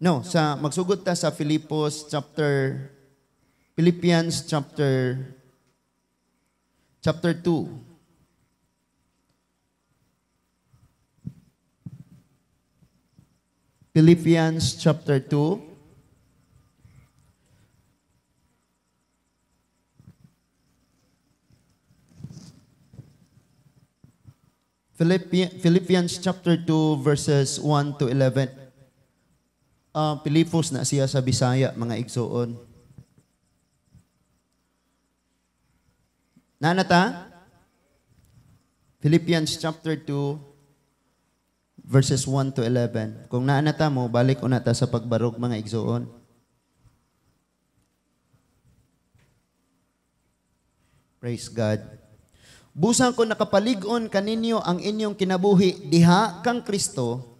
No, sa magsugod ta sa Filipos chapter Philippians chapter chapter 2. Philippians chapter 2. Philippians chapter 2 verses 1 to 11 uh, Pilipos na siya sa Bisaya, mga igsoon. Nanata? Philippians chapter 2, verses 1 to 11. Kung naanata mo, balik unata sa pagbarog, mga igsoon. Praise God. Busang ko nakapalig-on kaninyo ang inyong kinabuhi diha kang Kristo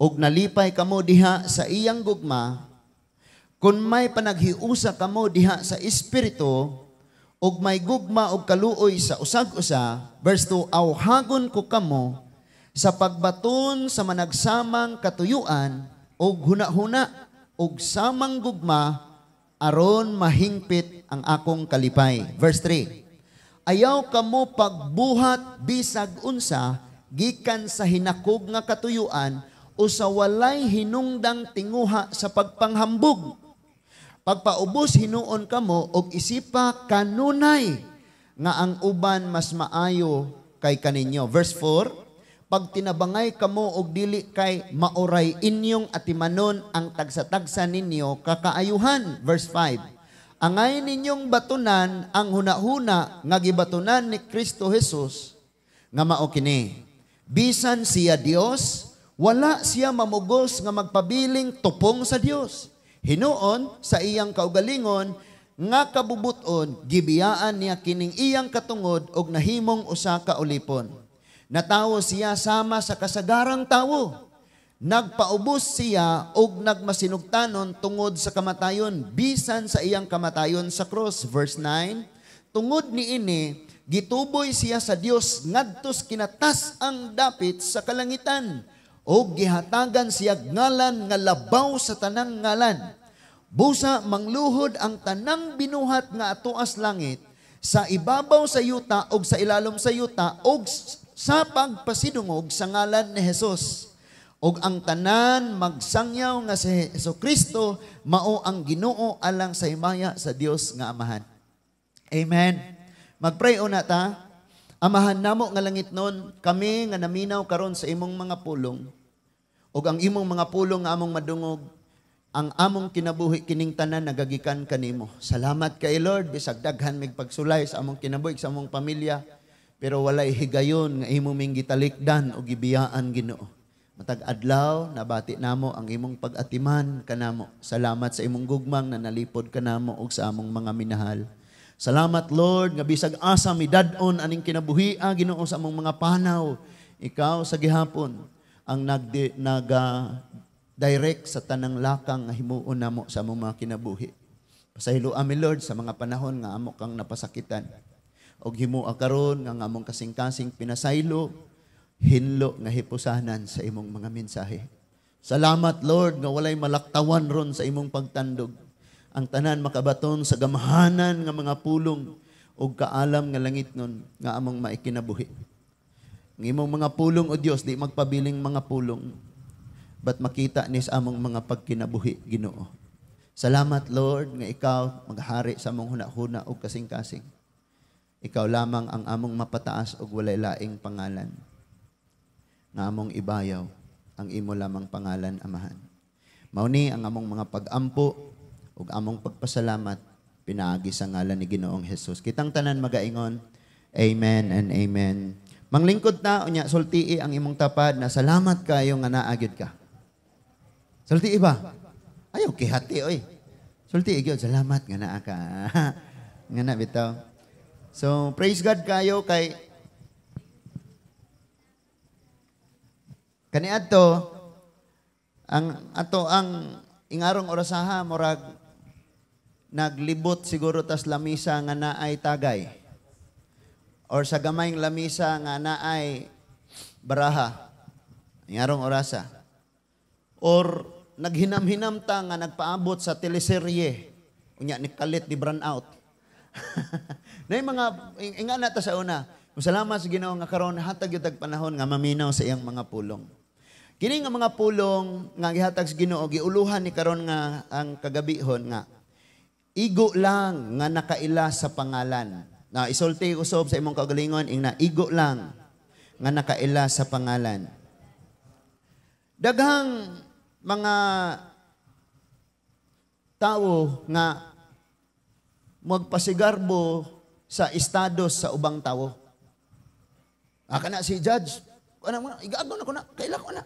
og nalipay kamo diha sa iyang gugma, kun may panaghiusa kamo diha sa Espiritu, og may gugma og kaluoy sa usag-usa, verse 2, awhagon ko kamo sa pagbaton sa managsamang katuyuan og hunahuna og samang gugma aron mahingpit ang akong kalipay. Verse 3. Ayaw kamo pagbuhat bisag unsa gikan sa hinakog nga katuyuan o sa walay hinungdang tinguha sa pagpanghambog. Pagpaubos hinuon kamo og isipa kanunay nga ang uban mas maayo kay kaninyo. Verse 4, pag tinabangay kamo og dili kay maoray inyong atimanon ang tagsa-tagsa ninyo kakaayuhan. Verse 5, angay ninyong batunan ang hunahuna nga gibatunan ni Kristo Jesus nga mao kini. Bisan siya Dios wala siya mamugos nga magpabiling tupong sa Dios. Hinuon sa iyang kaugalingon nga kabubuton gibiyaan niya kining iyang katungod og nahimong usa ka ulipon. Natawo siya sama sa kasagarang tawo. Nagpaubos siya og nagmasinugtanon tungod sa kamatayon bisan sa iyang kamatayon sa cross verse 9. Tungod niini gituboy siya sa Dios ngadtos kinatas ang dapit sa kalangitan o gihatagan siya ngalan nga labaw sa tanang ngalan. Busa mangluhod ang tanang binuhat nga atuas langit sa ibabaw sa yuta o sa ilalom sa yuta o sa pagpasidungog sa ngalan ni Jesus. O ang tanan magsangyaw nga si Heso Kristo mao ang ginoo alang sa himaya sa Dios nga Amahan. Amen. Magpray una ta. Amahan namo nga langit nun, kami nga naminaw karon sa imong mga pulong, o ang imong mga pulong nga among madungog, ang among kinabuhi kining tanan nagagikan kanimo. Salamat kay Lord, bisag daghan mig pagsulay sa among kinabuhi sa among pamilya, pero walay higayon nga imo ming gitalikdan o gibiyaan Ginoo. Matag adlaw nabati namo ang imong pag-atiman kanamo. Salamat sa imong gugmang na nalipod kanamo og sa among mga minahal. Salamat Lord nga bisag asa mi dad-on aning kinabuhia Ginoo sa among mga panaw. Ikaw sa gihapon ang nag naga ah, direct sa tanang lakang nga himuon namo sa among mga kinabuhi. Pasahilo amin Lord sa mga panahon nga amo kang napasakitan. Og himua karon nga among kasing-kasing pinasaylo hinlo nga hipusanan sa imong mga mensahe. Salamat Lord nga walay malaktawan ron sa imong pagtandog ang tanan makabaton sa gamahanan nga mga pulong ug kaalam nga langit nun nga among maikinabuhi. Ang imong mga pulong o Dios di magpabiling mga pulong but makita ni sa among mga pagkinabuhi Ginoo. Salamat Lord nga ikaw maghari sa among hunahuna ug kasing-kasing. Ikaw lamang ang among mapataas ug walay laing pangalan. Nga among ibayaw ang imo lamang pangalan Amahan. Mauni ang among mga pagampo ug among pagpasalamat pinaagi sa ngalan ni Ginoong Hesus. Kitang tanan magaingon. Amen and amen. Manglingkod na unya sultii ang imong tapad na salamat kayo nga naa ka. Sultii ba? Ayaw kihati oy. Sultii gyud salamat nga naa ka. nga na bitaw. So praise God kayo kay ato ang ato ang ingarong orasaha murag naglibot siguro tas lamisa nga naay tagay. Or sa gamayng lamisa nga naay baraha. Ngarong orasa. Or naghinam-hinam ta nga nagpaabot sa teleserye. Unya ni kalit ni brand out. Nay mga inga na ta sa una. Salamat sa Ginoo nga karon hatag yutag panahon nga maminaw sa iyang mga pulong. Kini nga mga pulong nga gihatag sa Ginoo giuluhan ni karon nga ang kagabihon nga Igo lang nga nakaila sa pangalan. Na isulti usob sa imong kagalingon ing na igo lang nga nakaila sa pangalan. Daghang mga tao nga magpasigarbo sa estado sa ubang tao. Aka na si judge. Ano mo na, na ko na, kaila ko na.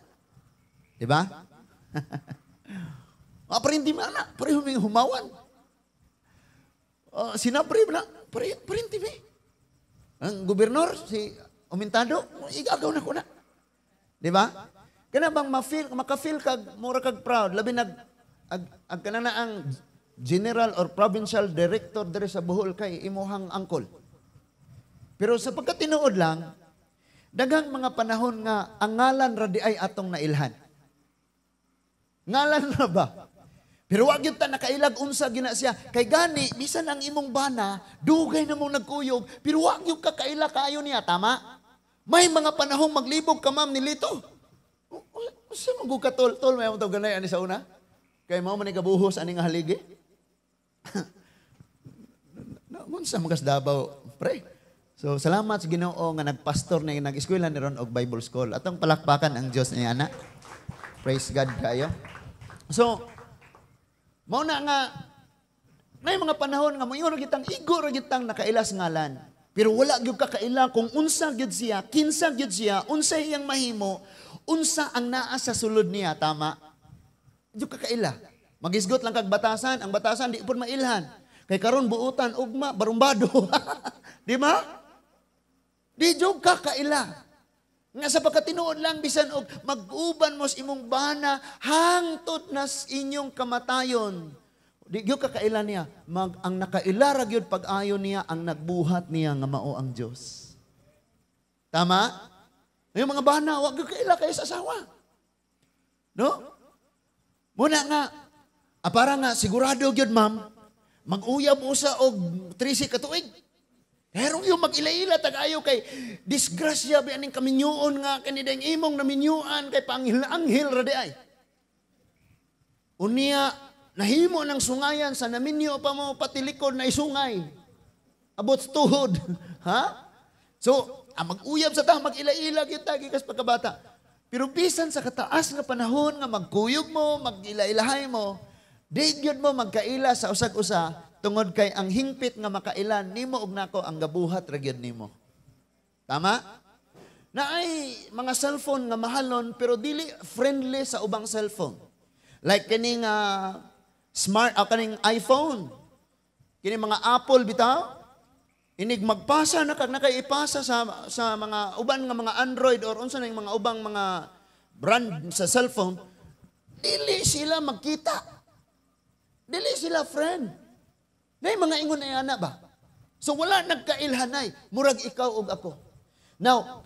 Diba? Aparindi mo na, pero humawan. Uh, oh, sinapre na, pare, parinti ba? Ang gobernador, si Umintado, igagaw na ko na. Di ba? Kana bang ma-feel, maka-feel kag, mura kag proud, labi nag, ag, ag kana na ang general or provincial director dere sa Bohol kay imuhang angkol. Pero sa pagkatinuod lang, daghang mga panahon nga ang ngalan ra ay atong nailhan. Ngalan na ba? Pero wag yun ta nakailag unsa gina siya. Kay gani, bisan ang imong bana, dugay na mong nagkuyog, pero wag yung kakaila kayo niya, tama? May mga panahong maglibog ka, ma'am, nilito. Sa mga katol, tol, may mga ganay, ani sa una? Kay mao man ani nga haligi. Naunsa magas dabaw, pre. So salamat sa Ginoo nga nagpastor na nag-eskwela ni ron og Bible school. Atong palakpakan ang Dios niya, ana. Praise God kayo. So, Mao na nga may mga panahon nga moingon ra gitang igo ra gitang nakailas ngalan. Pero wala gyud ka kaila kung unsa gyud siya, kinsa gyud siya, unsa iyang mahimo, unsa ang naa sa sulod niya, tama? Gyud ka kaila. Magisgot lang kag batasan, ang batasan di pud mailhan. Kay karon buutan ugma barumbado. di ba? Di jud ka kaila. Nga sa pagkatinuod lang bisan og mag-uban sa imong bana hangtod nas inyong kamatayon. Di gyud kakaila niya mag ang nakailara gyud pag-ayo niya ang nagbuhat niya nga mao ang Dios. Tama? Yung mga bana wag gyud kaila kay sa asawa. No? Muna nga ah, para nga sigurado gyud ma'am mag-uyab usa og 13 katuig. Pero yung mag ilaila ila tagayo kay disgrasya, bianing kaminyuon nga, kanidang imong naminyuan, kay pangil-anghil radi ay. Unia, nahimo ng sungayan sa naminyo pa mo patilikod na isungay. Abot tuhod. ha? So, ang mag-uyab sa tao, mag-ila-ila kita, gikas pagkabata. Pero bisan sa kataas nga panahon nga magkuyog mo, mag-ila-ilahay mo, di mo magkaila sa usag-usa, tungod kay ang hingpit nga makailan nimo og nako ang gabuhat ra nimo. Tama? Naay mga cellphone nga mahalon pero dili friendly sa ubang cellphone. Like kining uh, smart uh, kaning iPhone. Kini mga Apple bitaw inig magpasa na kag nakaipasa sa sa mga uban nga mga Android or unsa nang mga ubang mga brand sa cellphone dili sila magkita. Dili sila friend. Nay, mga ingon ay ana ba? So wala nagkailhanay, murag ikaw og ako. Now,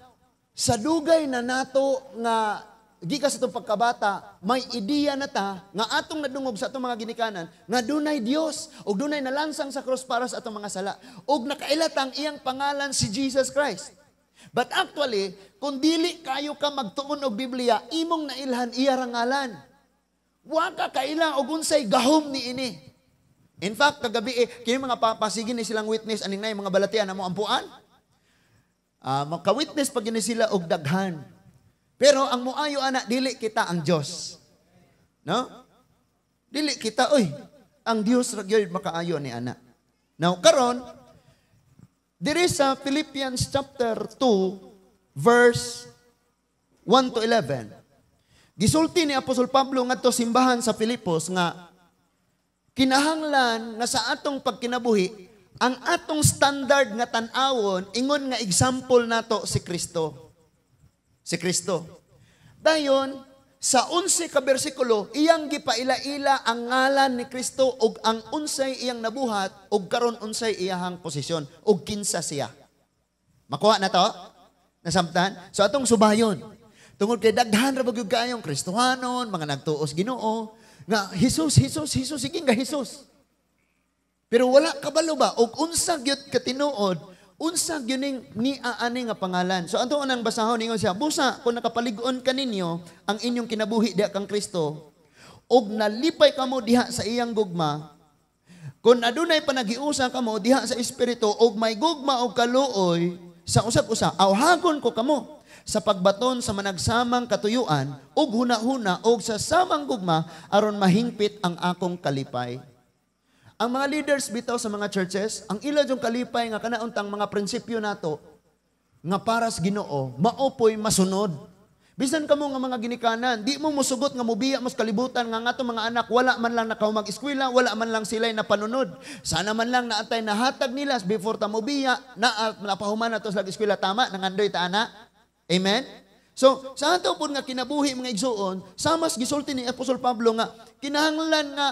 sa dugay na nato nga gikas sa pagkabata, may ideya na ta nga atong nadungog sa atong mga ginikanan na dunay Dios ug dunay nalansang sa cross para sa atong mga sala ug nakailat ang iyang pangalan si Jesus Christ. But actually, kung dili kayo ka magtuon og Biblia, imong nailhan iya rangalan. Wa ka kaila og unsay gahom ni ini. In fact, kagabi, eh, kini mga papasigin ni eh, silang witness, aning na yung mga balatian na mo ampuan. Uh, ah, magka-witness pag yun sila og daghan. Pero ang muayo ana dili kita ang Dios. No? Dili kita oy. Ang Dios ra gyud makaayo ni ana. Now karon there is a Philippians chapter 2 verse 1 to 11. Gisulti ni Apostol Pablo ngadto simbahan sa Filipos nga kinahanglan nga sa atong pagkinabuhi, ang atong standard nga tanawon, ingon nga example nato si Kristo. Si Kristo. Dayon, sa 11 ka bersikulo, iyang gipaila-ila ang ngalan ni Kristo ug ang unsay iyang nabuhat ug karon unsay iyahang posisyon ug kinsa siya. Makuha na to? Nasamtan? So atong subayon. Tungod kay daghan ra bagyo kayong Kristohanon, mga nagtuos Ginoo, nga Hesus, Hesus, Hesus, sige nga Hesus. Pero wala kabalo ba O unsa gyud ka tinuod, unsa gyud ni aani nga pangalan. So anto unang basahon ningon siya, busa kung nakapalig-on kaninyo ang inyong kinabuhi diha kang Kristo og nalipay kamo diha sa iyang gugma, kung adunay panagiusa kamo diha sa espiritu og may gugma og kaluoy sa usab usa, awhagon ko kamo sa pagbaton sa managsamang katuyuan ug hunahuna ug sa samang gugma aron mahingpit ang akong kalipay. Ang mga leaders bitaw sa mga churches, ang ila yung kalipay nga kanauntang mga prinsipyo nato nga para sa Ginoo, maopoy masunod. Bisan kamo nga mga ginikanan, di mo musugot nga mubiya mas kalibutan nga ngato mga anak wala man lang nakahumag mag-eskwela, wala man lang sila sila'y napanunod. Sana man lang naatay nahatag nila before ta mubiya na napahuman nato sa eskwela tama nang nangandoy ta ana. Amen? So, sa ato po nga kinabuhi mga igsuon, samas gisulti ni Apostle Pablo nga, kinahanglan nga,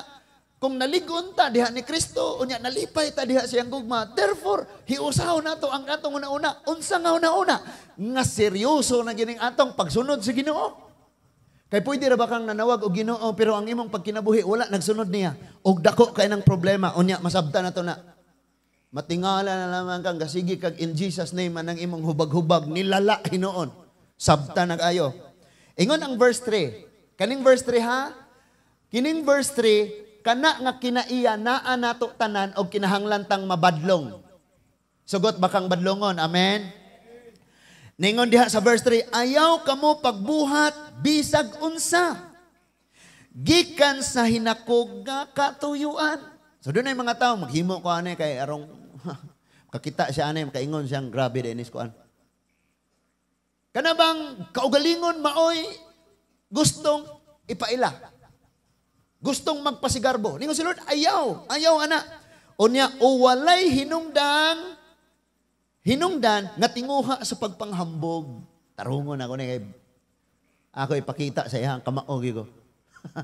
kung naligon ta diha ni Kristo, unya nalipay ta diha siyang gugma, therefore, hiusaw nato ang atong una-una, unsa nga una-una, nga seryoso na gining atong pagsunod sa ginoo. Kay pwede ra ba kang nanawag og ginoo, pero ang imong pagkinabuhi, wala, nagsunod niya. Og dako kay ng problema, unya, masabta na to na, Matingala na naman kang gasigi kag in Jesus name ang imong hubag-hubag nilala hinoon. Sabta nagayo. Ingon ang verse 3. Kaning verse 3 ha? Kining verse 3 kana nga kinaiya naa nato tanan og kinahanglan tang mabadlong. Sugot bakang badlongon? Amen. Ningon diha sa verse 3, ayaw kamo pagbuhat bisag unsa. Gikan sa hinakog nga katuyuan. So doon ay mga tao, maghimo ko anay kay arong Kakita siya anay, kaingon siyang grabe din kuan. Kana bang kaugalingon maoy gustong ipaila. Gustong magpasigarbo. Ningon si Lord, ayaw, ayaw ana. Unya o walay hinungdan hinungdan nga tinguha sa pagpanghambog. Tarungon ako ni kay ako ipakita sa iyang kamaog ko.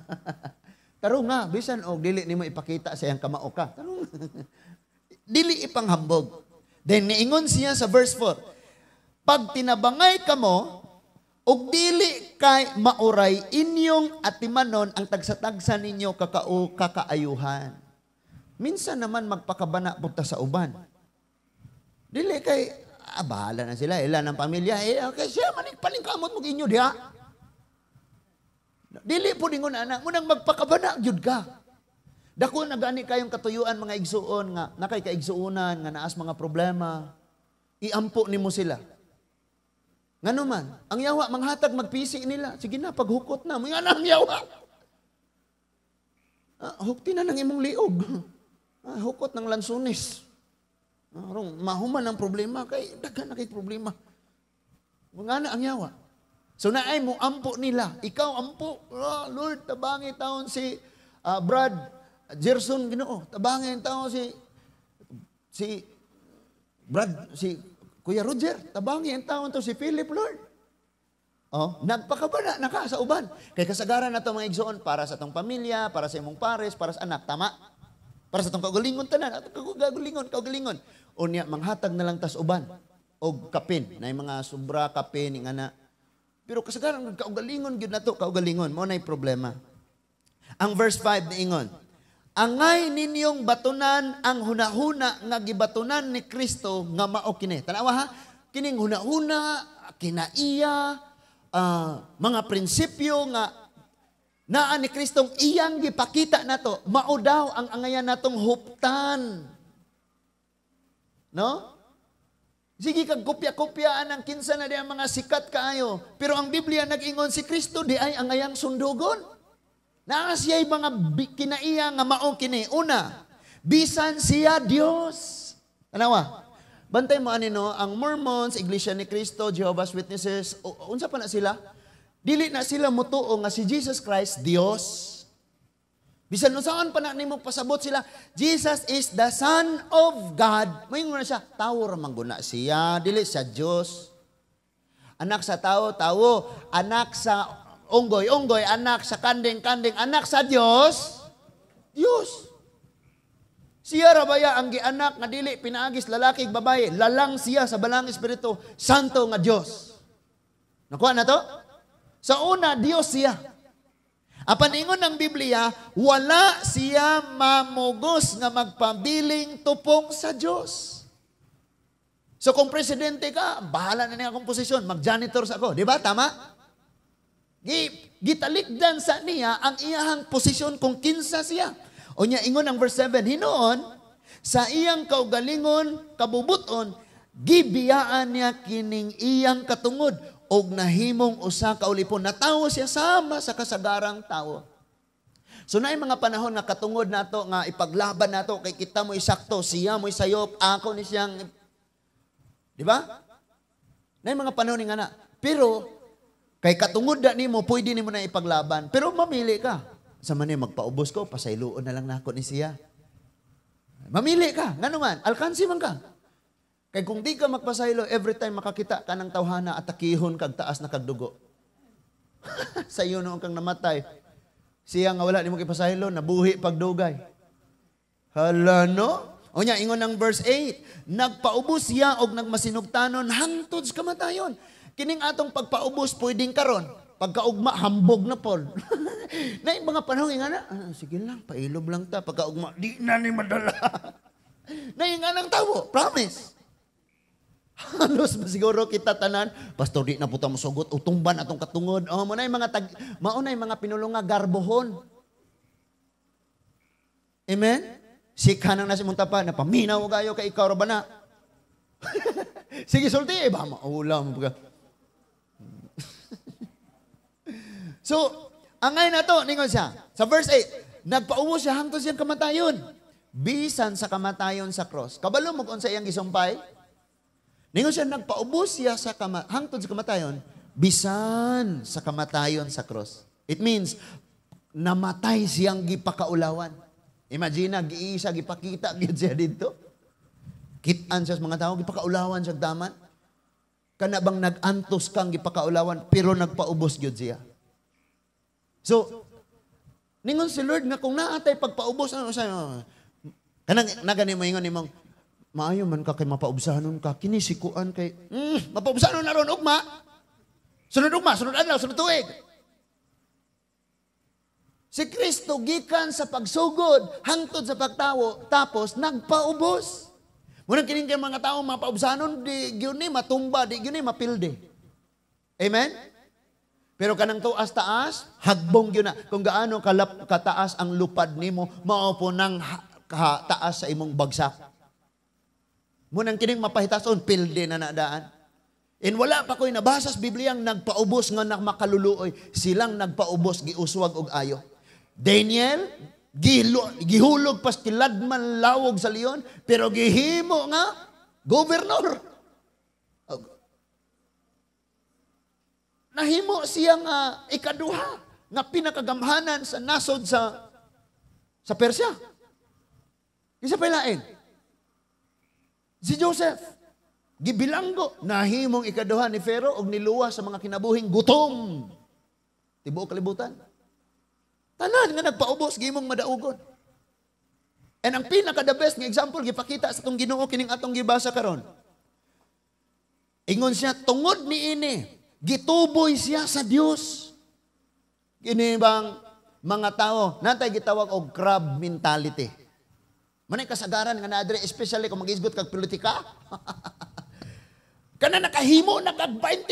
Tarung nga, bisan og dili nimo ipakita sa iyang kamao ka. Tarung. Dili ipanghambog. Then niingon siya sa verse 4. Pag tinabangay ka mo, ug dili kay mauray inyong atimanon ang tagsatagsa ninyo kakao kakaayuhan. Minsan naman magpakabana punta sa uban. Dili kay ah, bahala na sila, ila ng pamilya. Eh, okay, siya manig palingkamot mo inyo diha. Dili po ningon anak, munang magpakabana gyud ka. Dako na gani kayong katuyuan mga igsuon nga nakay kaigsuonan nga naas mga problema. Iampo nimo sila. Ngano man, ang yawa manghatag magpisi nila. Sige na paghukot na mo ang yawa. Ah, hukti na ng imong liog. Ah, hukot ng lansunis. Arong ah, mahuman ang problema kay daghan na kay problema. Ngana ang yawa. So naay mo ampo nila. Ikaw ampo. Oh, Lord, tabangi taon si uh, Brad Gerson Ginoo. Tabangin tao si si Brad si Kuya Roger, tabangin tao to si Philip Lord. Oh, nagpakabana na ka sa uban. Kay kasagaran na mga igsoon para sa tong pamilya, para sa imong pares, para sa anak, tama? Para sa tong kagalingon tanan, atong kagalingon, kagalingon. Unya manghatag na lang tas uban og kapin na mga sobra kapin nga na. Pero kasagaran kaugalingon gyud to, kaugalingon mo nay problema. Ang verse 5 ingon, Angay ninyong batunan ang hunahuna nga gibatunan ni Kristo nga mao kini. Tanawa ha? Kining hunahuna, kinaiya, uh, mga prinsipyo nga naa ni Kristong iyang gipakita nato. Mao daw ang angayan natong huptan. No? Sige kag kopya-kopyaan ang kinsa na di ang mga sikat kaayo. Pero ang Biblia nag-ingon si Kristo di ay ang sundugon. Naa siya mga kinaiya nga mao kini. Una, bisan siya Dios. Tanawa. Bantay mo ani no, ang Mormons, Iglesia ni Cristo, Jehovah's Witnesses, unsa pa na sila? Dili na sila mutuo nga si Jesus Christ Dios. Bisan unsaon pa na nimo pasabot sila, Jesus is the Son of God. Mayingon na siya, tawo ra mangguna siya, dili siya Dios. Anak sa tao, tawo. Anak sa Unggoy, unggoy, anak sa kanding, kanding, anak sa Dios. Dios. Siya rabaya ang gianak nga dili pinaagis lalaki babae, lalang siya sa balang espiritu santo nga Dios. Nakuha na to? Sa una, Dios siya. Apan ingon ng Biblia, wala siya mamugos nga magpabiling tupong sa Dios. So kung presidente ka, bahala na ni akong posisyon, mag-janitor sa ako. Di ba? Tama? Gi, gitalikdan sa niya ang iyahang posisyon kung kinsa siya. O niya ingon ang verse 7, Hinoon, sa iyang kaugalingon, kabubuton, gibiyaan niya kining iyang katungod og nahimong usa ka ulipon natawo siya sama sa kasagarang tawo So na mga panahon nga katungod nato nga ipaglaban nato kay kita mo isakto siya mo sayop ako ni siyang di ba? Na mga panahon nga na pero Kay katungod na nimo, pwede nimo na ipaglaban. Pero mamili ka. Sa man magpaubos ko, pasayloon na lang na ako ni siya. Mamili ka. Ngano man, alkansi man ka. Kay kung di ka magpasaylo, every time makakita ka ng tawhana at takihon kag taas na kagdugo. sa iyo noon kang namatay. Siya nga wala ni mo kipasaylo, nabuhi pagdugay. Hala no? O niya, ingon ng verse 8, nagpaubos siya og nagmasinugtanon hangtod kamatayon. Kining atong pagpaubos pwedeng karon. Pagkaugma hambog na pod. na yung mga panahon nga na, ah, sige lang, pailob lang ta pagkaugma. Di na ni madala. na yung anang tawo, promise. Halos siguro kita tanan, pastor di na puta mo utumban atong katungod. Oh, mao mga tag mao mga pinulong garbohon. Amen? Si kanang nasa mong tapa, napaminaw kayo kay ikaw ra ba na? Sige, sulti, eh, ba maulam. So, angay na to, ningon siya. Sa verse 8, nagpaubos siya hangtod siyang kamatayon. Bisan sa kamatayon sa cross. Kabalo mo kung sa iyang gisumpay. Ningon siya, nagpaubos siya sa kama, hangtod sa kamatayon. Bisan sa kamatayon sa cross. It means, namatay siyang gipakaulawan. Imagine, giisa, gipakita, gid siya dito. Kitaan siya sa mga tao, gipakaulawan siya daman. Kana bang nagantos kang gipakaulawan, pero nagpaubos gyud siya. So, ningon si Lord nga kung naatay pagpaubos ano sa kanang nagani mo ingon imong maayo man ka kay mapaubsanon ka kinisikuan kay mm, mapaubsanon na ron ugma. Sunod ugma, sunod adlaw, sunod tuig. Si Kristo gikan sa pagsugod hangtod sa pagtawo tapos nagpaubos. Muna kining kay mga tawo mapaubsanon di gyud ni matumba, di gyud ni mapilde. Amen? Amen? Pero kanang tuas taas, hagbong yun na. Kung gaano kalap, kataas ang lupad nimo, maupo nang ha, taas sa imong bagsak. Munang kining mapahitas on, pilde na nadaan. And wala pa ko'y nabasas Bibliyang nagpaubos nga na Silang nagpaubos, giuswag og ayo. Daniel, gihulog pastiladman lawog sa leon, pero gihimo nga, governor. nahimo siya nga ikaduha nga pinakagamhanan sa nasod sa sa Persia. Isa pa lain. Si Joseph, gibilanggo, nahimong ikaduha ni Pharaoh og niluwa sa mga kinabuhing gutom. Tibuok kalibutan. Tanan nga nagpaubos, gimong madaugon. And ang pinaka the best nga example gipakita sa tong Ginoo kining atong gibasa karon. Ingon siya tungod ni ini Gituboy siya sa Dios. Ginibang mga tao, natay gitawag og crab mentality. Manay kasagaran nga naadre, especially kung mag-isgot kag politika. Kana nakahimo na kag 20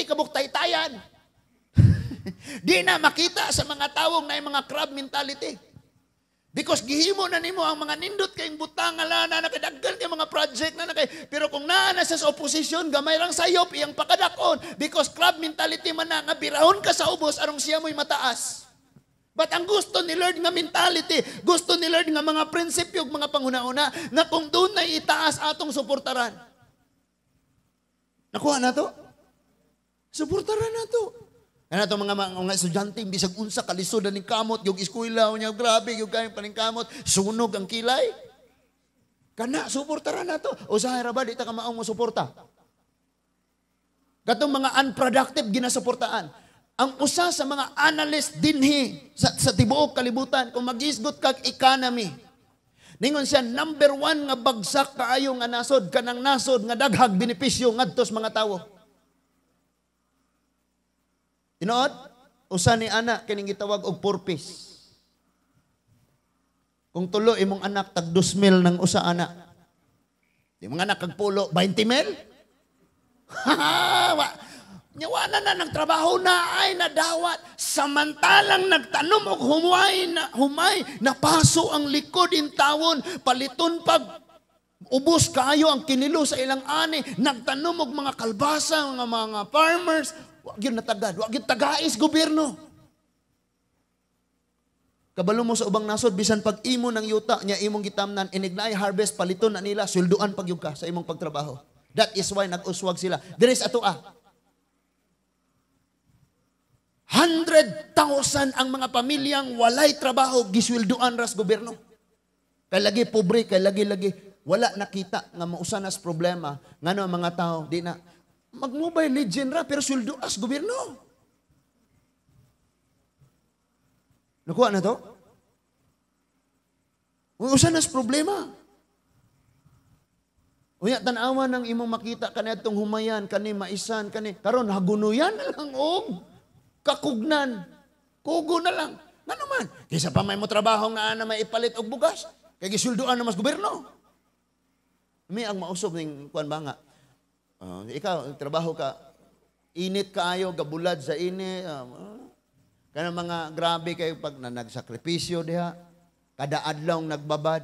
Di na makita sa mga tawong na mga crab mentality. Because gihimo na nimo ang mga nindot kayong butang ala na nakadaggan kay mga project na nakay pero kung naa na sa opposition gamay lang sayop iyang pakadakon because club mentality man na nga birahon ka sa ubos arong siya mo'y mataas. But ang gusto ni Lord nga mentality, gusto ni Lord nga mga prinsipyo, ug mga panguna-una, na kung doon na itaas atong suportaran. Nakuha na to? Suportaran na to. Ano itong mga, mga estudyante, bisag unsa, kalisod na ni kamot, yung eskwela, niya, grabe, yung kayang kamot, sunog ang kilay. Kana, suportara na to. O sa haraba, di ta ka maong suporta. Katong mga unproductive, ginasuportaan. Ang usa sa mga analyst dinhi sa, sa tibuok kalibutan, kung magisgot kag economy, Ningon siya, number one nga bagsak kaayong nga nasod, kanang nasod, nga daghag benepisyo ngadto sa mga tawo. Tinuod, usa ni anak kining gitawag og purpose. Kung tulo imong anak tag 2,000 ng usa anak. Di mga anak kag pulo 20,000? wa, Nyawana na ng trabaho na ay nadawat. Samantalang nagtanom og humay na humay napaso ang likod in tawon paliton pag ubos kaayo ang kinilo sa ilang ani nagtanom og mga kalbasa mga mga farmers Wa gyud natagad, wa gyud tagais gobyerno. Kabalo mo sa ubang nasod bisan pag imo ng yuta nya imong gitamnan inignay harvest paliton na nila sweldoan pagyug ka sa imong pagtrabaho. That is why nag-uswag sila. There is atoa. 100,000 ang mga pamilyang walay trabaho gisweldoan ras gobyerno. Kay lagi pobre, kay lagi lagi wala nakita nga mausanas problema ngano ang mga tao di na Mag-mobile legend ra, pero suldo as gobyerno. Nakuha na to? Kung usan nas problema. Unya tanawa ng imong makita kani atong humayan kani maisan kani karon hagunuyan na lang og kakugnan. Kugo na lang. Ngano man kaysa pa may mo trabaho nga ana ipalit og bugas kay gisulduan na mas gobyerno. May ang mausog ning kuan ba nga Uh, ikaw, trabaho ka, init kaayo, gabulad sa init. Uh, kana mga grabe kayo pag na nagsakripisyo diha. Kada adlaw nagbabad.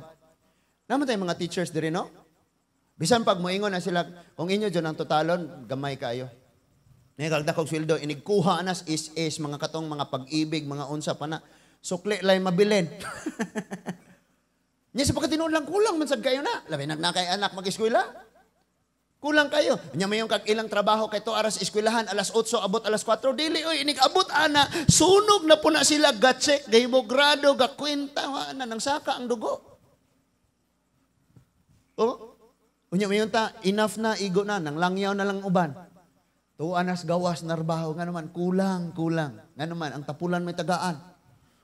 Naman tayong mga teachers diri no? Bisan pag moingon na sila, kung inyo dyan ang totalon, gamay kayo. Nagagda kog sweldo inigkuha anas is is mga katong mga pag-ibig mga unsa pa na sukli lay mabilin. Nya sa pagkatinuon lang kulang man sad kayo na. Labi nagnakay anak mag-eskwela. Kulang kayo. Nya mayong kag ilang trabaho kay to aras eskwelahan alas 8 abot alas 4 dili oy inig abot ana sunog na puna sila gatse gaybo grado ga kwenta na nang saka ang dugo. Oh. Unya mayon ta enough na igo na nang langyaw na lang uban. Tuwa nas gawas narbaho nga naman kulang kulang nga naman ang tapulan may tagaan.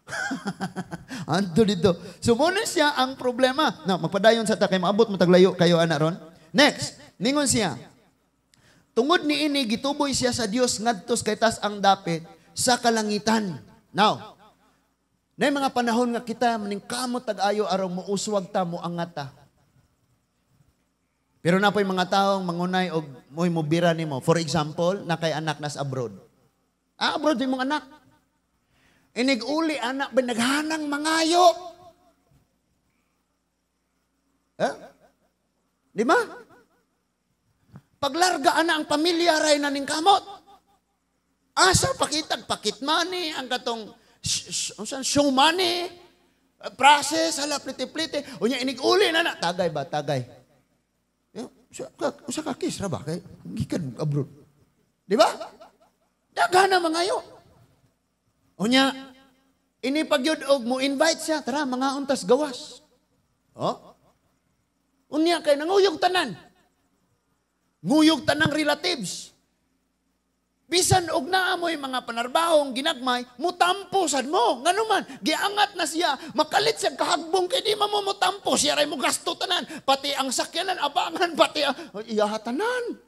Anto dito. Sumuno so, siya ang problema. Na no, magpadayon sa ta kay maabot mo taglayo kayo ana ron. Next. Ningon siya, tungod ni ini gituboy siya sa Dios ngadtos kay tas ang dapit sa kalangitan. Now, Nay mga panahon nga kita maning kamot tag-ayo aron mouswag ta mo angata. Pero na po'y mga taong mangunay og mo'y mubira nimo. For example, na kay anak nas abroad. Ah, abroad yung mga anak. Inig-uli anak ba mangayo? Eh? Di ba? Paglargaan na ang pamilya ray na ning kamot. Asa pakitag pakit money ang katong unsan show money uh, process hala pliti-pliti unya inig-uli na na tagay ba tagay. Eh, usa ka kiss ra ba kay gikan abroad. Di ba? Daghan mangayo. Unya ini pagyud og mo invite siya tara mga untas gawas. Oh? Unya kay nanguyog tanan. Nguyog tanang relatives. Bisan og naa mo yung mga panarbahong ginagmay, mutampo sad mo. Ngano man, giangat na siya, makalit siya kahagbong kay di man mo mutampo, siya ray mo gasto tanan, pati ang sakyanan abangan, pati ang iyaha tanan.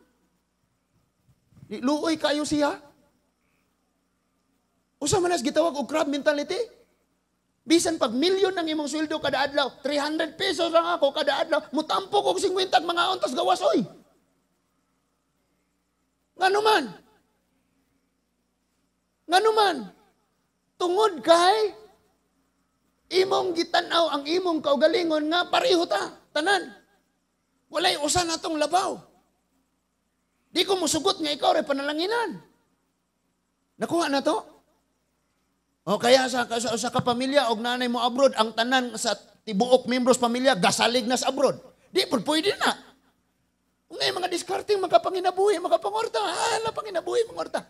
Luoy kayo siya. Usa man gitawag og crab mentality. Bisan pag milyon ang imong sweldo kada adlaw, 300 pesos lang ako kada adlaw, mutampo kog 50 mga ontas gawas oy. Ngano man? Ngano man? Tungod kay imong gitanaw ang imong kaugalingon nga pareho ta, tanan. Walay usa natong labaw. Di ko musugot nga ikaw rin panalanginan. Nakuha na to? O kaya sa, sa, sa kapamilya og nanay mo abroad, ang tanan sa tibuok membros pamilya gasalig na sa abroad. Di po pwede na. Ngay mga discarding, makapanginabuhi, makapangorta. Hala, panginabuhi, pangorta.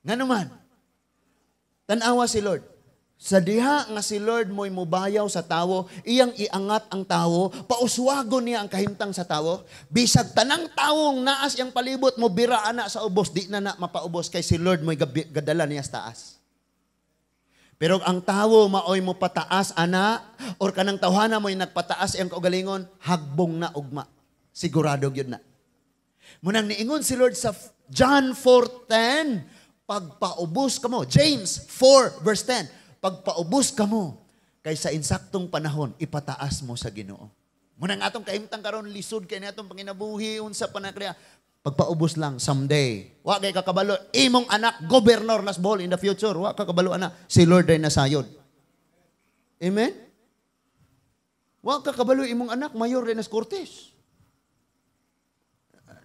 Nga naman, tanawa si Lord. Sa diha nga si Lord mo'y mubayaw sa tawo, iyang iangat ang tawo, pauswagon niya ang kahimtang sa tawo, bisag tanang tawong naas iyang palibot mo, bira ana sa ubos, di na na mapaubos, kay si Lord mo'y gadala niya sa taas. Pero ang tawo maoy mo pataas ana or kanang tawhana mo'y nagpataas iyang kaugalingon hagbong na ugma. Sigurado yun na. Munang niingon si Lord sa John 4.10, pagpaubos ka mo. James 4 verse 10, pagpaubos ka mo. Kaysa insaktong panahon, ipataas mo sa ginoo. Munang atong kahimtang karon lisod kay natong panginabuhi unsa pa Pagpaubos lang someday. Wa kay kakabalo imong anak governor nas ball in the future. Wa kakabalo ana si Lord ay nasayod. Amen. Wa kakabalo imong anak mayor rin nas Cortes.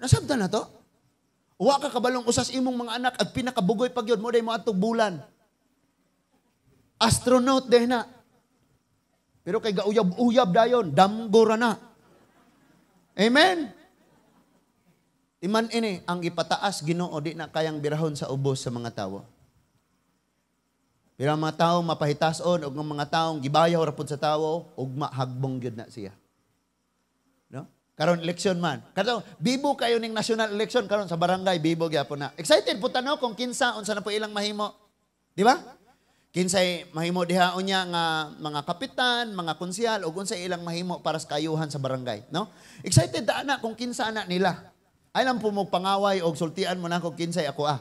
Nasabdan na to? Uwa ka kabalong usas imong mga anak at pinakabugoy pagyod mo day mo atong bulan. Astronaut day na. Pero kay gauyab-uyab dayon, damgora na. Amen? Iman ini, ang ipataas ginoo di na kayang birahon sa ubos sa mga tawo. Pero ang mga mapahitas-on og mga taong gibayaw rapod sa tawo ugma hagbong gyud na siya karon election man. Karon bibo kayo ning national election karon sa barangay bibo gyapon na. Excited po tanaw kung kinsa unsa na po ilang mahimo. Di ba? Kinsay mahimo diha unya nga mga kapitan, mga konsyal ug unsa ilang mahimo para sa kayuhan sa barangay, no? Excited ta ana kung kinsa na nila. Ay lang po mo pangaway og sultian mo na kung kinsay ako ah.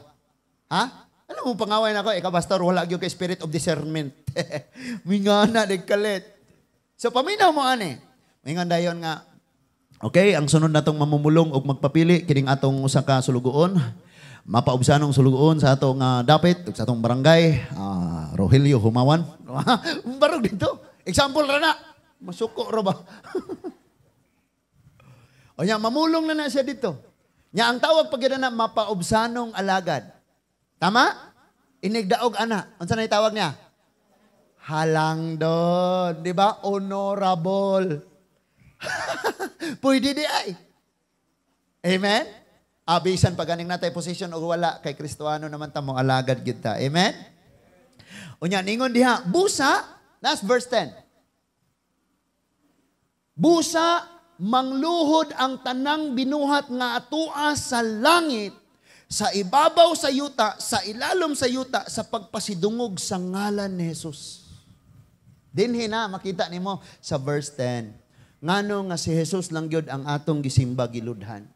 Ha? Alam ano mo pangaway nako ako, ikaw pastor, wala gyud kay spirit of discernment. Mingana dagkalit. So paminaw mo ani. Mingan dayon nga Okay, ang sunod natong mamumulong og magpapili kining atong usa ka sulugoon. Mapaubsanong sulugoon sa atong uh, dapit sa atong barangay, uh, Rogelio Humawan. Barog dito. Example ra na. Masuko ra ba? o niya, mamulong na na siya dito. Nya ang tawag pag na mapaubsanong alagad. Tama? Inigdaog ana. Unsa na tawag niya? Halangdon, di ba? Honorable. Pwede di ay. Amen? Abisan paganing natay position o wala kay Kristoano naman ta mo alagad gid ta. Amen? Unya ningon diha, busa, last verse 10. Busa mangluhod ang tanang binuhat nga atua sa langit sa ibabaw sa yuta, sa ilalom sa yuta, sa pagpasidungog sa ngalan ni Jesus. Dinhi hina, makita nimo sa verse 10 ngano nga si Jesus lang gyud ang atong gisimba giludhan.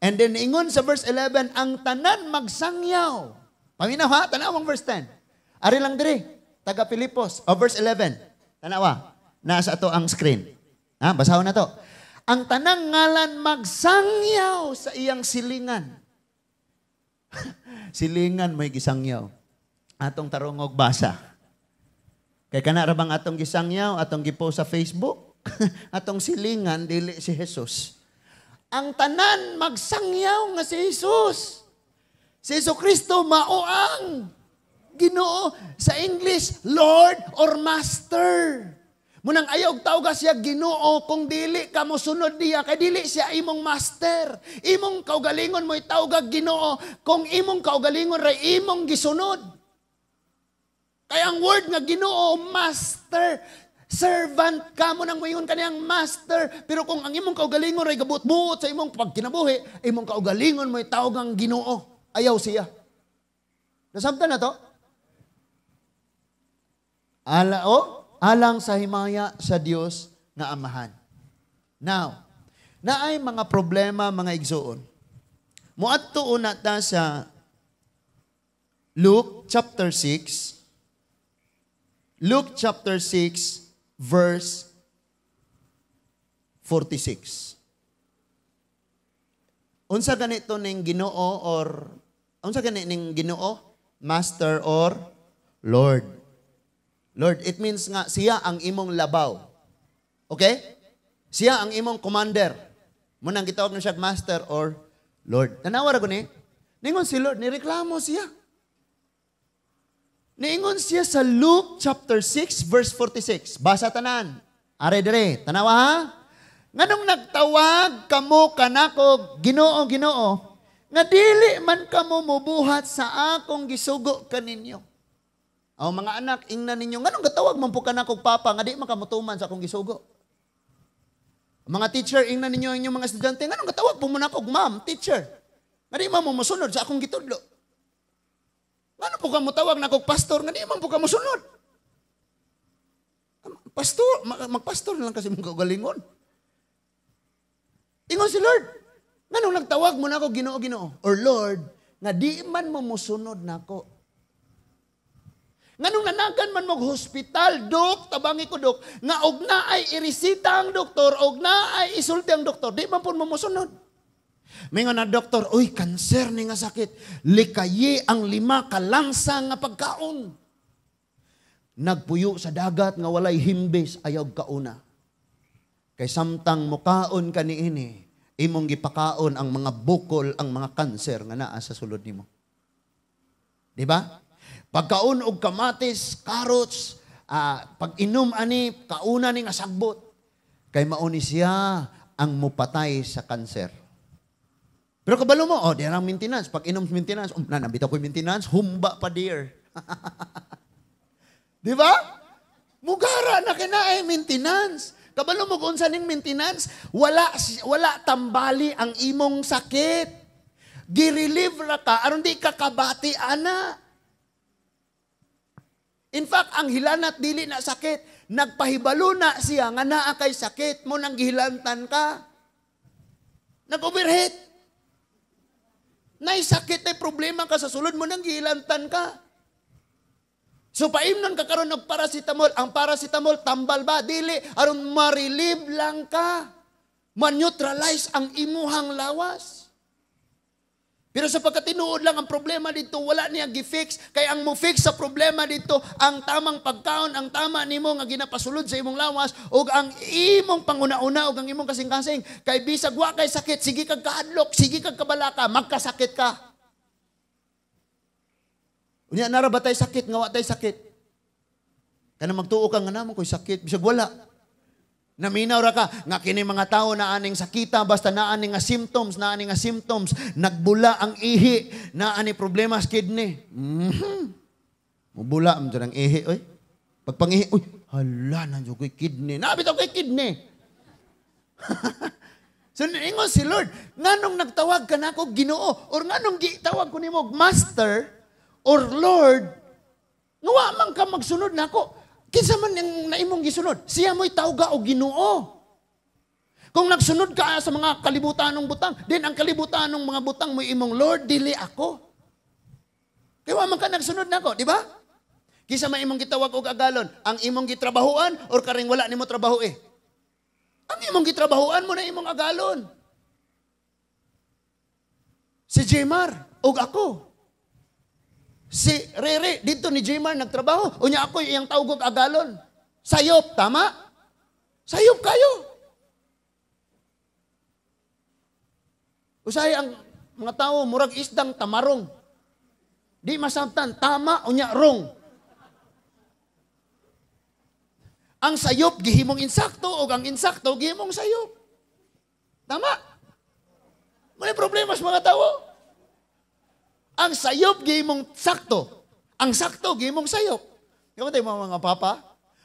And then ingon sa verse 11, ang tanan magsangyaw. Paminaw ha, tanaw ang verse 10. Ari lang diri, taga Pilipos, o verse 11. Tanawa, nasa ato ang screen. Ha, basahon na to. Ang tanang ngalan magsangyaw sa iyang silingan. silingan may gisangyaw. Atong tarongog basa. Kay kana ra atong gisangyaw, atong gipo sa Facebook? atong silingan dili si Jesus. Ang tanan magsangyaw nga si Jesus. Si Jesus Kristo mao ang Ginoo sa English Lord or Master. Munang ayaw og tawga siya Ginoo kung dili ka mosunod niya kay dili siya imong master. Imong kaugalingon moy itawga Ginoo kung imong kaugalingon ray imong gisunod. Kaya ang word nga Ginoo master Servant ka mo nang wayon kaniyang master. Pero kung ang imong kaugalingon ay gabut-buot sa imong pagkinabuhi, imong kaugalingon mo'y tawag ang ginoo. Ayaw siya. Nasabta na to? Ala, oh, alang sa himaya sa Dios nga amahan. Now, naay mga problema mga igsuon. Muadto una ta sa Luke chapter 6. Luke chapter 6 verse 46. Unsa ganito ning Ginoo or unsa gani ning Ginoo? Master or Lord. Lord, it means nga siya ang imong labaw. Okay? Siya ang imong commander. Munang gitawag na siya master or Lord. Tanawa ra ko ni. Ningon si Lord, nireklamo siya. Niingon siya sa Luke chapter 6 verse 46. Basa tanan. Are dire, tanawa ha? Nganong nagtawag kamo kanako Ginoo Ginoo nga dili man kamo mubuhat sa akong gisugo kaninyo. Aw mga anak, ingnan ninyo nganong gatawag man po kanako papa nga di man kamo tuman sa akong gisugo. Mga teacher, ingnan ninyo inyong mga estudyante, nganong gatawag po mo nako ma'am, teacher. Nga di man mo musunod sa akong gitudlo. Ano po mo tawag na kog pastor nga di man po mo sunod. Pastor, magpastor lang kasi mong kagalingon. Ingon si Lord, nga nung nagtawag mo na ako, ginoo, ginoo, or Lord, nga di man mo musunod na ako. Nga nanagan man mo hospital, dok, tabangi ko dok, nga og na ay irisita ang doktor, og na ay isulti ang doktor, di man po mo musunod. Mingon na doktor, uy, kanser ni nga sakit. Likaye ang lima kalangsa nga pagkaon. Nagpuyo sa dagat nga walay himbes ayog kauna. Kay samtang mukaon ka ini, imong gipakaon ang mga bukol, ang mga kanser nga naa sa sulod nimo. Di ba? Pagkaon og kamatis, carrots, uh, ah, pag inom ani, kauna ni nga sagbot. Kay mauni siya ang mupatay sa kanser. Pero kabalo mo, oh, di lang maintenance. Pag inom maintenance, um, nanabita ko yung maintenance, humba pa dear. di ba? Mugara na kinaay eh, maintenance. Kabalo mo kung saning maintenance, wala, wala tambali ang imong sakit. Girelieve ra ka, aron di kakabati, ana. In fact, ang hilanat dili na sakit, nagpahibalo na siya nga naa kay sakit mo nang gihilantan ka. Nag-overheat. Naisakit na problema ka sa sulod mo nang gilantan ka. So paimnon ka karon og paracetamol. Ang paracetamol tambal ba dili aron marilib lang ka. Maneutralize ang imuhang lawas. Pero sapagkat tinuod lang ang problema dito, wala niya gifix. Kaya ang mo-fix sa problema dito, ang tamang pagkaon, ang tama nimo nga ginapasulod sa imong lawas, o ang imong panguna-una, o ang imong kasing-kasing. Kay bisag wa kay sakit, sige kag kaadlok, sige kag kabalaka, magkasakit ka. Unya nara ba sakit, nga wa tay sakit. Kana magtuo ka nga namo koy sakit, bisag wala. Naminaw ra ka nga kini mga tawo na aning sakita basta na aning nga symptoms, na aning nga symptoms, nagbula ang ihi, na ani problema sa kidney. Mm-hmm. Mubula mo ang ihi, oy. Pagpangihi, oy, hala na jud kay kidney. Na bitaw kay kidney. so ingon si Lord, nganong nagtawag ka nako Ginoo or nganong gitawag ko nimo Master or Lord? Nga man ka magsunod nako. Na Kinsa man ang naimong gisunod? Siya mo'y tawga o ginoo. Kung nagsunod ka sa mga kalibutan ng butang, din ang kalibutan ng mga butang mo imong Lord, dili ako. Kaya man ka nagsunod na ako, di ba? Kisa may imong gitawag og agalon, ang imong gitrabahuan or karing wala nimo trabaho eh. Ang imong gitrabahuan mo na imong agalon. Si Jemar og ako. Si Riri, dito ni Jimar nagtrabaho. Unya ako iyang tawgog agalon. Sayop, tama? Sayop kayo. Usay ang mga tao, murag isdang tamarong. Di masabtan, tama unya rong. Ang sayop, gihimong insakto, o ang insakto, gihimong sayop. Tama? problema sa mga tao. Ang sayop, gimong sakto. Ang sakto, gimong sayop. Gawin tayo mga, mga papa,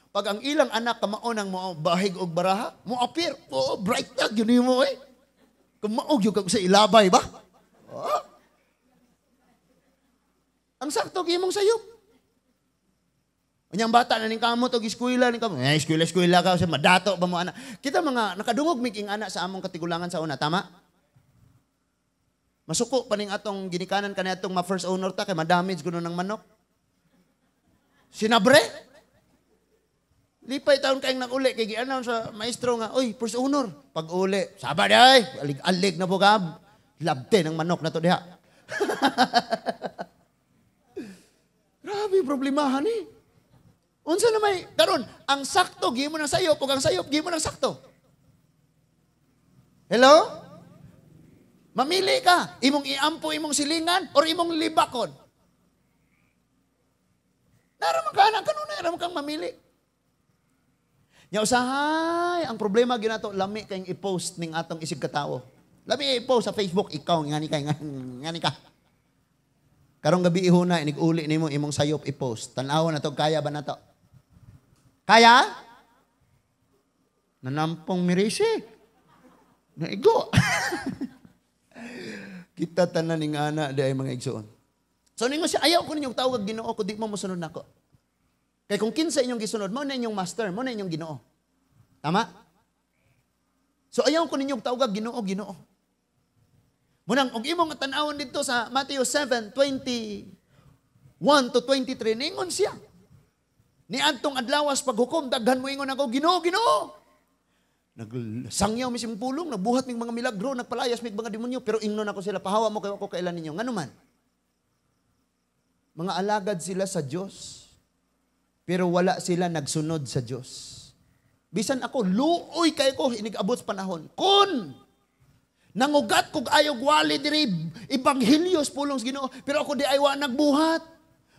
pag ang ilang anak ka kamaonang mo bahig og baraha, mo appear, oh, bright na, yun mo eh. Kumaog yung sa ilabay ba? Oh. Ang sakto, gimong sayop. Unyang bata na ning kamo og eskwela ning kamo. Eh eskwela eskwela ka sa madato ba mo ana. Kita mga nakadungog miking anak sa among katigulangan sa una, tama? Masuko pa ning atong ginikanan kanay atong ma first owner ta kay ma-damage kuno ng manok. Sinabre? Lipay taon kayong nag-uli kay gianaw sa maestro nga, "Oy, first owner, pag uli, saba ay, alig-alig na po bugab. Labte ng manok na to diha." Grabe problemahan ni. Eh. Unsa na may karon ang sakto gimo na sayo pag ang sayop gimo na sakto. Hello? Mamili ka. Imong iampo, imong silingan, or imong libakon. Naraman ka, anak, kanunay, naraman kang mamili. Nya usahay, ang problema ginato, lami kayong i-post ning atong isig katawo. Lami i-post sa Facebook, ikaw, ngani ka, ngani ka. Karong gabi ihuna, iniguli nimo imong sayop i-post. Tanawa na to, kaya ba na to? Kaya? Nanampong mirisi. Naigo. Kita tanan ning ana di ay mga igsoon. So ningo siya ayaw ko ninyong tawag Ginoo ko di mo mosunod nako. Kay kung kinsa inyong gisunod mo na inyong master, mo na inyong Ginoo. Tama? So ayaw ko ninyong tawag Ginoo Ginoo. Munang og imong tan-awon didto sa Mateo 7:20 1 to 23 ningon siya. Ni antong adlawas paghukom daghan mo ingon ako Ginoo Ginoo. Nagsangyaw mi sing pulong, nagbuhat mig mga milagro, nagpalayas mig mga demonyo, pero na ko sila, pahawa mo kayo ako kailan ninyo. Nganuman, mga alagad sila sa Diyos, pero wala sila nagsunod sa Diyos. Bisan ako, luoy kay ko, inigabot panahon. Kun! Nangugat kog ayog wali diri ibanghelyos pulong sa Ginoo, pero ako di aywa nagbuhat.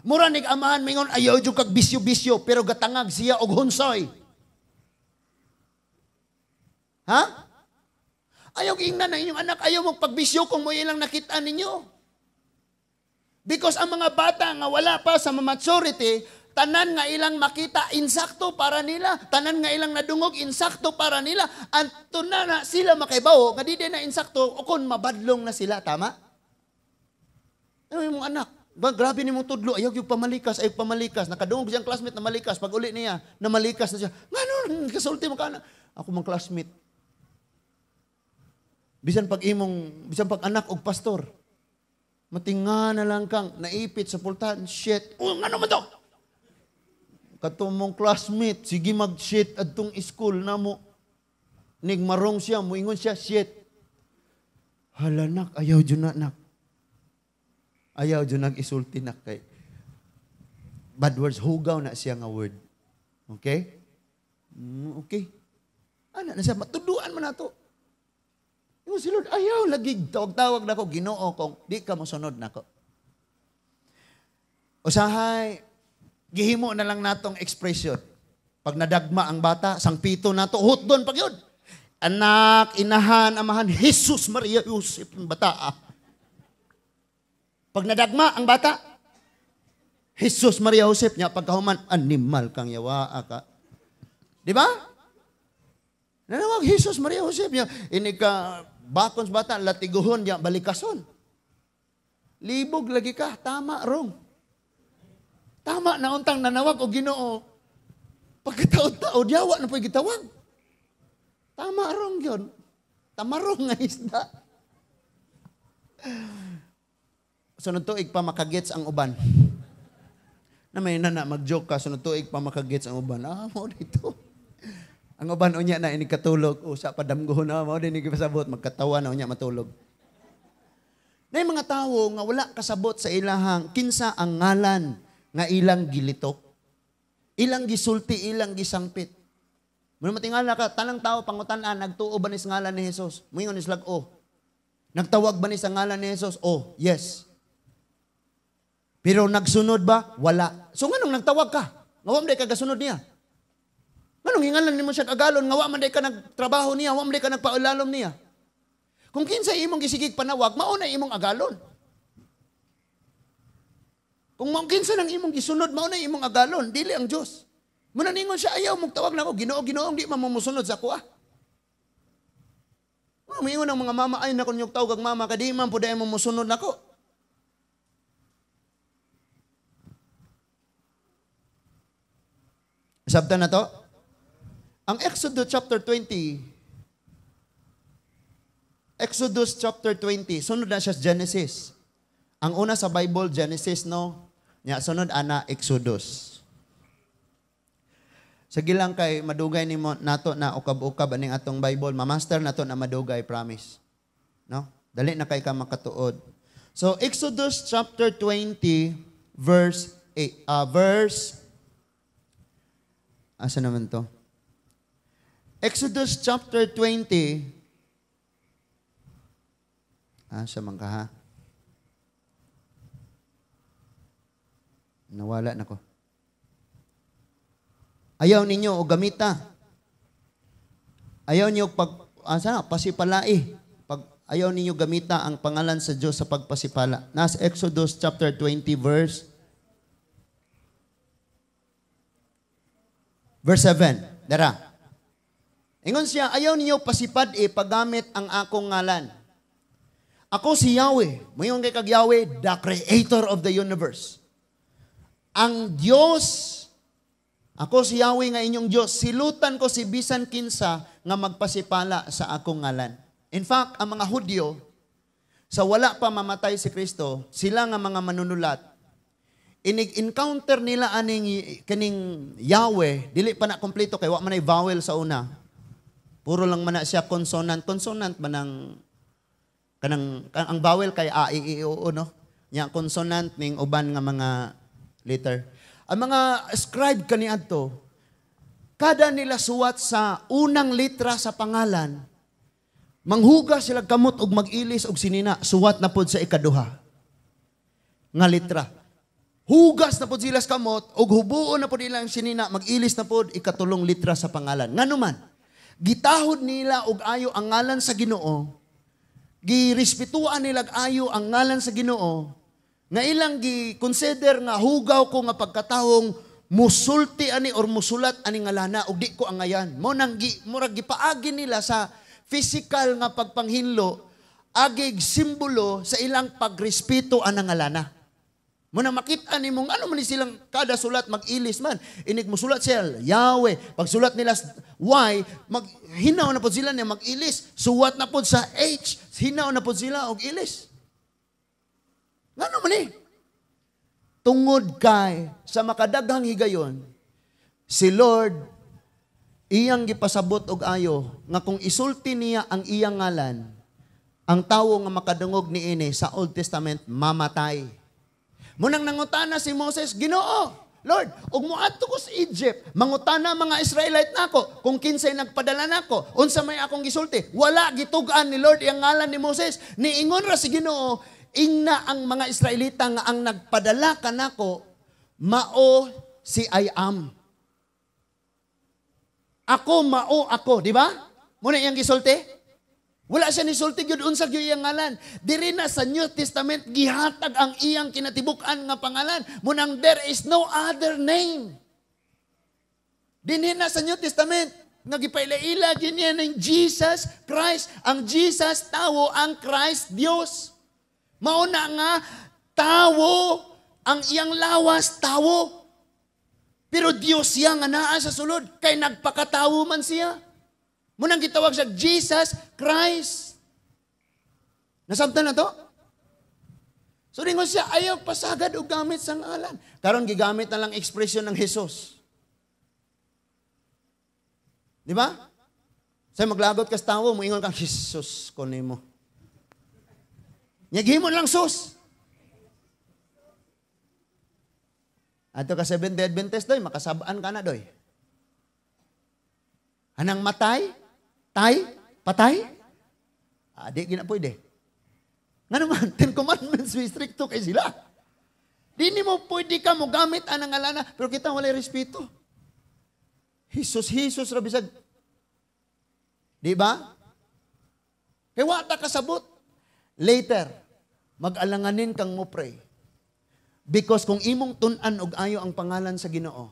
Mura nig amahan mingon ayaw jud kag bisyo-bisyo pero gatangag siya og hunsoy. Ha? Ayaw ingnan ng inyong anak, ayaw pagbisyo kung mo ilang nakita ninyo. Because ang mga bata nga wala pa sa maturity, tanan nga ilang makita insakto para nila, tanan nga ilang nadungog insakto para nila, at na na sila makaibaw, nga di na insakto, o kung mabadlong na sila, tama? Ano yung anak? Ba, grabe ni mong tudlo, ayaw yung pamalikas, ayaw pamalikas. Nakadungog siyang classmate na malikas, pag uli niya, na malikas na siya. Nga nun, kasulti mo ka na. Ako mong classmate, Bisan pag imong, bisan pag anak og pastor. Matinga na lang kang naipit sa pultahan. Shit. Oh, ano man to? Katumong classmate, sige mag-shit adtong school na mo. Nigmarong siya, muingon siya, shit. Hala nak, ayaw dyan na nak. Ayaw dyan nag-isulti nak kay. Bad words, hugaw na siya nga word. Okay? Mm, okay. Ana na siya, matuduan man nato. Yung si Lord, ayaw lagi tawag tawag nako Ginoo kong di ka mosunod nako. Usahay gihimo na lang natong expression. Pag nadagma ang bata, sang pito na to, hot doon pag yun. Anak, inahan, amahan, Jesus, Maria, Yusuf, ang bata. Ah. Pag nadagma ang bata, Jesus, Maria, Joseph niya, pagkahuman, animal kang yawa ka. Di ba? Nanawag Jesus, Maria, Joseph niya, ini ka, Bakon sa bata, latiguhon niya, balikason. Libog lagi ka, tama, wrong. Tama na untang nanawag o ginoo. Pagkataod-taod, yawa na po'y gitawag. Tama, wrong yun. Tamarong nga isda. Sunod tuig pa makagets ang uban. Na may nana, mag-joke ka, sunod tuig pa makagets ang uban. Ah, mo dito. Ang uban unya na ini katulog, usa damgo na mo din gipasabot magkatawa na unya matulog. Nay mga tawo nga wala kasabot sa ilahang kinsa ang ngalan nga ilang gilitok. Ilang gisulti, ilang gisangpit. Muna matingala ka, tanang tao pangutan-an nagtuo ba ni sa ngalan ni Hesus? Muingon is lag oh. Nagtawag ba ni sa ngalan ni Hesus? Oh, yes. Pero nagsunod ba? Wala. So nganong nagtawag ka? Ngawam ka gasunod niya. Anong hingalan nimo siya kagalon nga wa man day ka nagtrabaho niya, wa man day ka nagpaulalom niya? Kung kinsa imong gisigig panawag, mauna imong agalon. Kung mao kinsa nang imong gisunod, mauna imong agalon, dili ang Dios. Muna ningon siya ayaw mong tawag nako, Ginoo, Ginoo, di man mumusunod sa kuha. Umiingon ang mga mama, ay nako niyog tawag mama, kadi man po dahil mumusunod nako. Sabta na to? Ang Exodus chapter 20, Exodus chapter 20, sunod na siya sa Genesis. Ang una sa Bible, Genesis, no? Nya, sunod, ana, Exodus. Sige lang kay madugay ni mo, nato na ukab-ukab aning atong Bible. Mamaster nato na madugay, promise. No? Dali na kay ka makatuod. So, Exodus chapter 20, verse 8. Uh, ah, verse, asa naman to? Exodus chapter 20. Ah, siya mangka ha. Nawala na ko. Ayaw ninyo o gamita. Ayaw ninyo pag, ah, sana, pasipalai. Pag, ayaw ninyo gamita ang pangalan sa Diyos sa pagpasipala. Nas Exodus chapter 20 verse verse 7. Dara. Ingon siya, ayaw niyo pasipad e eh, paggamit ang akong ngalan. Ako si Yahweh, mayong kay Yahweh, the creator of the universe. Ang Diyos, ako si Yahweh nga inyong Diyos, silutan ko si bisan kinsa nga magpasipala sa akong ngalan. In fact, ang mga Hudyo sa wala pa mamatay si Kristo, sila nga mga manunulat inig encounter nila aning kaning Yahweh, dili pa na kompleto kay wa man ay vowel sa una. Puro lang mana siya consonant. Consonant man ang kanang ang vowel kay a i i e, o u no. Nya consonant ning uban nga mga letter. Ang mga scribe kani adto, kada nila suwat sa unang litra sa pangalan manghuga sila kamot og magilis og sinina suwat na pod sa ikaduha nga litra. Hugas na pod sila sa kamot og hubuon na pod ilang sinina magilis na pod ikatulong litra sa pangalan. Nganuman, Gitahod nila og ayo ang ngalan sa Ginoo. Girespetuan nila ayo ang ngalan sa Ginoo. Nga ilang gi-consider nga hugaw ko nga pagkatahong musulti ani or musulat ani ngalana og di ko angayan. Mo nang gi murag gipaagi nila sa physical nga pagpanghinlo agig simbolo sa ilang pagrespeto anang ngalana. Muna na makita ni mong ano man silang kada sulat mag-ilis man. Inig mo sulat siya, Yahweh. Pag sulat nila Y, mag, hinaw na po sila niya mag-ilis. Suwat na po sa H, hinaw na po sila og ilis. Ngano man eh? Tungod kay sa makadaghang higayon, si Lord iyang gipasabot og ayo nga kung isulti niya ang iyang ngalan, ang tawo nga makadungog ni ini sa Old Testament mamatay. Munang nangutana si Moses, Ginoo, Lord, ug moadto ko sa Egypt, mangutana mga Israelite nako kung kinsay nagpadala nako, unsa may akong gisulti? Wala gitugaan ni Lord ang ngalan ni Moses. ni ingon ra si Ginoo, ingna ang mga Israelita nga ang nagpadala kanako mao si I am. Ako mao ako, di ba? Muna iyang gisulti. Wala siya nisulti gyud unsa gyud iyang ngalan. Diri na sa New Testament gihatag ang iyang kinatibuk-an nga pangalan. Munang there is no other name. Dinhi na sa New Testament nga gipailaila gyud niya ng Jesus Christ. Ang Jesus tawo, ang Christ Dios. Mao na nga tawo ang iyang lawas tawo. Pero Dios siya nga naa sa sulod kay nagpakatawo man siya. Munang gitawag siya, Jesus Christ. Nasabtan na to? So ringo siya, ayaw pasagad o gamit sang alan. Karon gigamit na lang ekspresyon ng Jesus. Di ba? Sa maglagot ka sa tawo, moingon kang, Jesus ko nimo. Nyaghimon lang sus. Ato ka day Adventist doy, makasabaan ka na doy. Hanang matay, Tay? Patay? Ah, di, gina pwede. Nga naman, Ten Commandments, we stricto kay sila. Di ni mo pwede ka mo gamit anang alana, pero kita walay respeto. Jesus, Jesus, rabisag. Di ba? Kaya wata kasabot. Later, mag-alanganin kang mo pray. Because kung imong tunan og ayo ang pangalan sa Ginoo,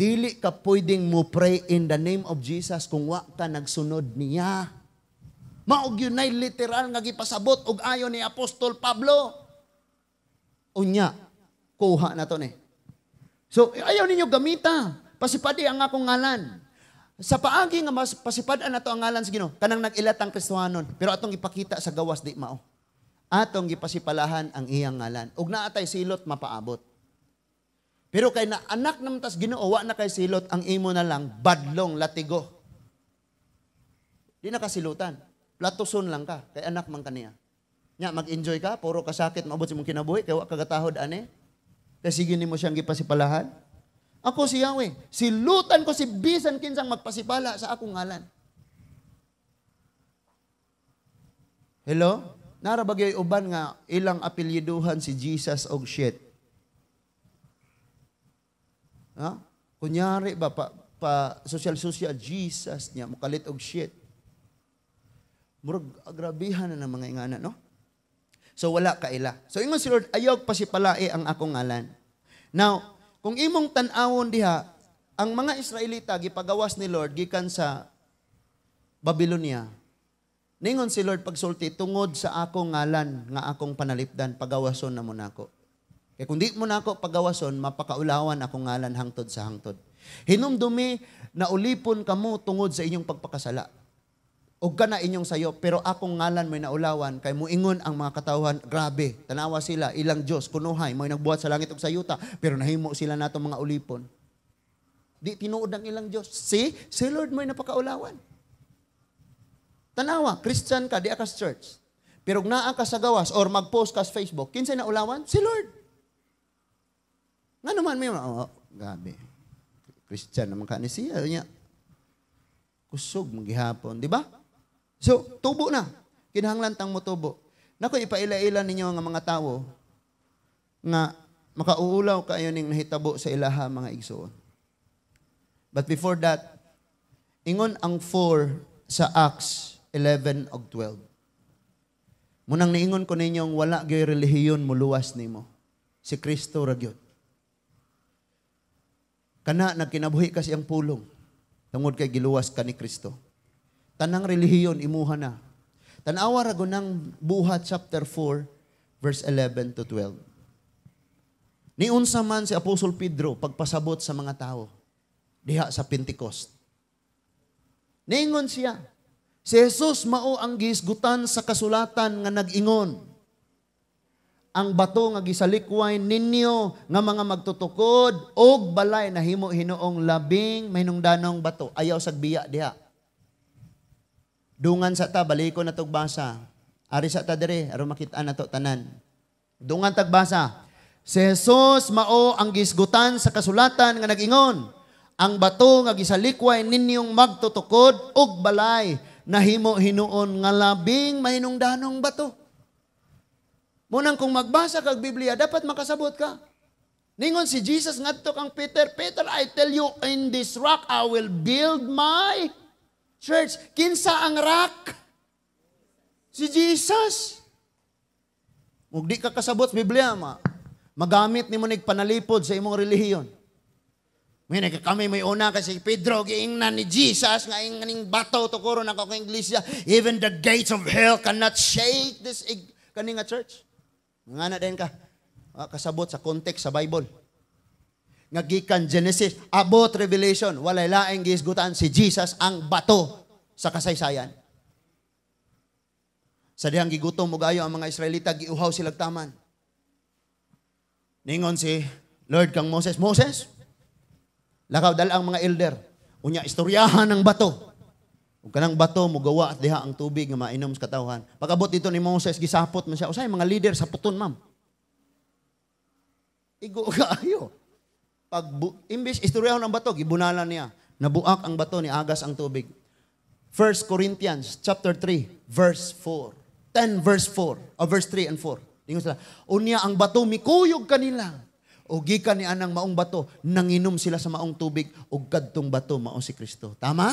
Dili ka pwedeng mo pray in the name of Jesus kung wa ka nagsunod niya. Maog yun ay literal nga gipasabot og ayo ni Apostol Pablo. Unya, kuha na to ni. So, ayaw ninyo gamita. Pasipadi ang akong ngalan. Sa paagi nga mas pasipad na to ang ngalan sa Ginoo, kanang nag-ilat ang Kristohanon, pero atong ipakita sa gawas di mao. Atong gipasipalahan ang iyang ngalan. Ug naatay silot mapaabot. Pero kay na anak naman tas ginoowa na kay silot, ang imo na lang, badlong, latigo. Di na kasilutan. Platuson lang ka, kay anak man kaniya. Nya, mag-enjoy ka, puro kasakit, maabot si mong kinabuhi, kay wak kagatahod, ane. Kay sige ni mo siyang gipasipalahan. Ako si Yahweh, silutan ko si bisan kinsang magpasipala sa akong ngalan. Hello? Nara bagay uban nga ilang apelyiduhan si Jesus og shit Ha? Kunyari ba, pa, pa social-social, Jesus niya, mukalit og shit. Murag, agrabihan na ng mga ingana, no? So, wala ka ila. So, ingon si Lord, ayaw pasipalae ang akong ngalan. Now, kung imong tanawon diha, ang mga Israelita, gipagawas ni Lord, gikan sa Babylonia. Ningon si Lord pagsulti, tungod sa akong ngalan, nga akong panalipdan, pagawason na mo nako. Kaya kung di mo na ako pagawason, mapakaulawan akong ngalan hangtod sa hangtod. Hinumdumi na ulipon kamo tungod sa inyong pagpakasala. Og ka inyong sayo, pero akong ngalan mo'y naulawan, kay muingon ang mga katawhan, grabe, tanawa sila, ilang Diyos, kunuhay, mo'y nagbuhat sa langit sa yuta, pero nahimo sila nato mga ulipon. Di tinuod ang ilang Diyos. See, si Lord mo'y napakaulawan. Tanawa, Christian ka, di akas church. Pero naa ka sa gawas or mag-post ka sa Facebook, kinsa naulawan? Si Lord. Nga naman may, oh, oh gabi. Christian naman ka ni siya. Niya, kusog magihapon, di ba? So, tubo na. Kinahanglan tang mo tubo. Nako, ipaila-ila ninyo ang mga tao nga makauulaw kayo ning nahitabo sa ilaha mga igsoon. But before that, ingon ang 4 sa Acts 11 og 12. Munang niingon ko ninyong wala gyoy relihiyon muluwas nimo. Si Kristo ra Kana nagkinabuhi kasi ang pulong tungod kay giluwas ka ni Kristo. Tanang relihiyon imuha na. Tanawa ra ng buhat chapter 4 verse 11 to 12. Ni unsa man si Apostol Pedro pagpasabot sa mga tao diha sa Pentecost. Ningon siya, si Jesus mao ang gisgutan sa kasulatan nga nag-ingon ang bato nga gisalikway ninyo nga mga magtutukod og balay na himo hinoong labing mahinungdanong bato ayaw sagbiya diha dungan sa ta baliko na tugbasa ari sa ta dire aron makita na to tanan dungan tagbasa si Jesus mao ang gisgutan sa kasulatan nga nagingon ang bato nga gisalikway ninyong magtutukod og balay na himo hinuon nga labing mahinungdanong bato Munang kung magbasa kag Biblia, dapat makasabot ka. Ningon si Jesus ngadto kang Peter, Peter, I tell you, in this rock I will build my church. Kinsa ang rock? Si Jesus. Mug di ka kasabot Biblia, ma. Magamit ni mo panalipod sa imong relihiyon. Ngayon, kami may una kasi Pedro, giingnan ni Jesus, nga ning bato to koro na kakong iglesia, even the gates of hell cannot shake this ig- kaninga church. Nga na din ka. Ah, kasabot sa context sa Bible. Nga gikan Genesis, abot Revelation, walay laing gisgutan si Jesus ang bato sa kasaysayan. Sa dihang gigutom mo gayo ang mga Israelita, giuhaw sila taman. Ningon si Lord kang Moses, Moses, lakaw dal ang mga elder, unya istoryahan ng bato Ug kanang bato mo gawa at diha ang tubig nga mainom sa katawhan. Pagabot dito ni Moses gisapot man siya. Usay mga leader sa puton, ma'am. Igo kaayo. Pag bu- imbis istoryahon ang bato, gibunalan niya. Nabuak ang bato ni agas ang tubig. 1 Corinthians chapter 3 verse 4. 10 verse 4, or verse 3 and 4. Ingon sila, unya ang bato mikuyog kanila. O gikan ni anang maong bato, nanginom sila sa maong tubig, ug kadtong bato mao si Kristo. Tama?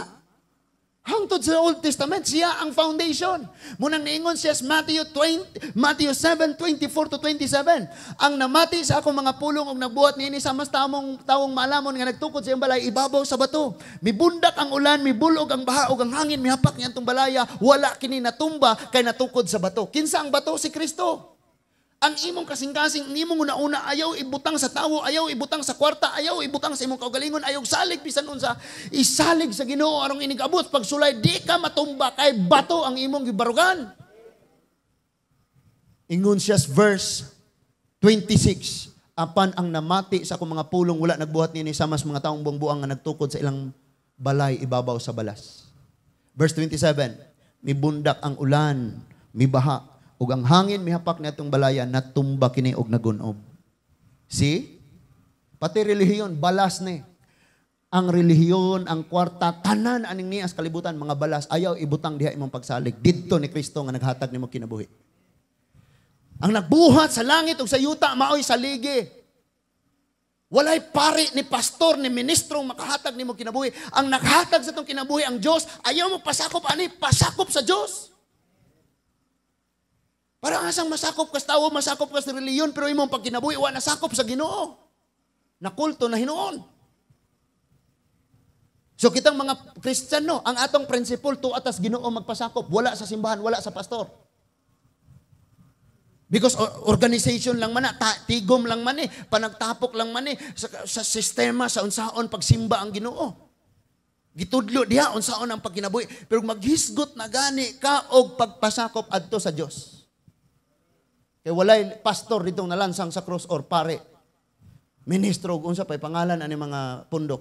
Hangtod sa Old Testament, siya ang foundation. Munang niingon siya sa Matthew, 20, Matthew 7, 24 to 27. Ang namati sa akong mga pulong og nagbuhat niini sa mas tamong taong malamon nga nagtukod sa iyong balay, ibabaw sa bato. Mibundak ang ulan, mibulog ang baha, og ang hangin, mihapak niya itong balaya, wala kini natumba kay natukod sa bato. Kinsa ang bato? Si Kristo. Ang imong kasing-kasing, nimong una-una, ayaw ibutang sa tawo, ayaw ibutang sa kwarta, ayaw ibutang sa imong kaugalingon, ayaw salig bisan unsa, isalig sa Ginoo arong inigabot pag sulay di ka matumba kay bato ang imong gibarugan. Ingon siya verse 26, apan ang namati sa akong mga pulong wala nagbuhat ni sa mas mga taong buang-buang nga nagtukod sa ilang balay ibabaw sa balas. Verse 27, mibundak ang ulan, mibaha ug ang hangin mihapak natong balayan natumba kini og nagunob. See? Pati relihiyon balas ni. Ang relihiyon, ang kwarta, tanan aning niya sa kalibutan mga balas ayaw ibutang diha imong pagsalig. Didto ni Kristo nga naghatag nimo kinabuhi. Ang nagbuhat sa langit ug sa yuta maoy saligi. Walay pari ni pastor ni ministro makahatag nimo kinabuhi. Ang naghatag sa tong kinabuhi ang Dios. Ayaw mo pasakop ani, pasakop sa Dios. Para asang masakop kas tao, masakop ka sa reliyon, pero imong pagkinabuhi, wa nasakop sa ginoo. Na kulto na hinoon. So kitang mga Christian, no, ang atong principle, to atas ginoo magpasakop. Wala sa simbahan, wala sa pastor. Because organization lang man ah, tigom lang man eh, panagtapok lang man eh, sa, sa sistema, sa unsaon, pagsimba ang ginoo. Gitudlo diha, unsaon ang pagkinabuhi. Pero maghisgot na gani ka og pagpasakop adto sa Dios. Kay eh, walay pastor ditong nalansang sa cross or pare. Ministro, unsa pa'y pangalan ani mga pundok.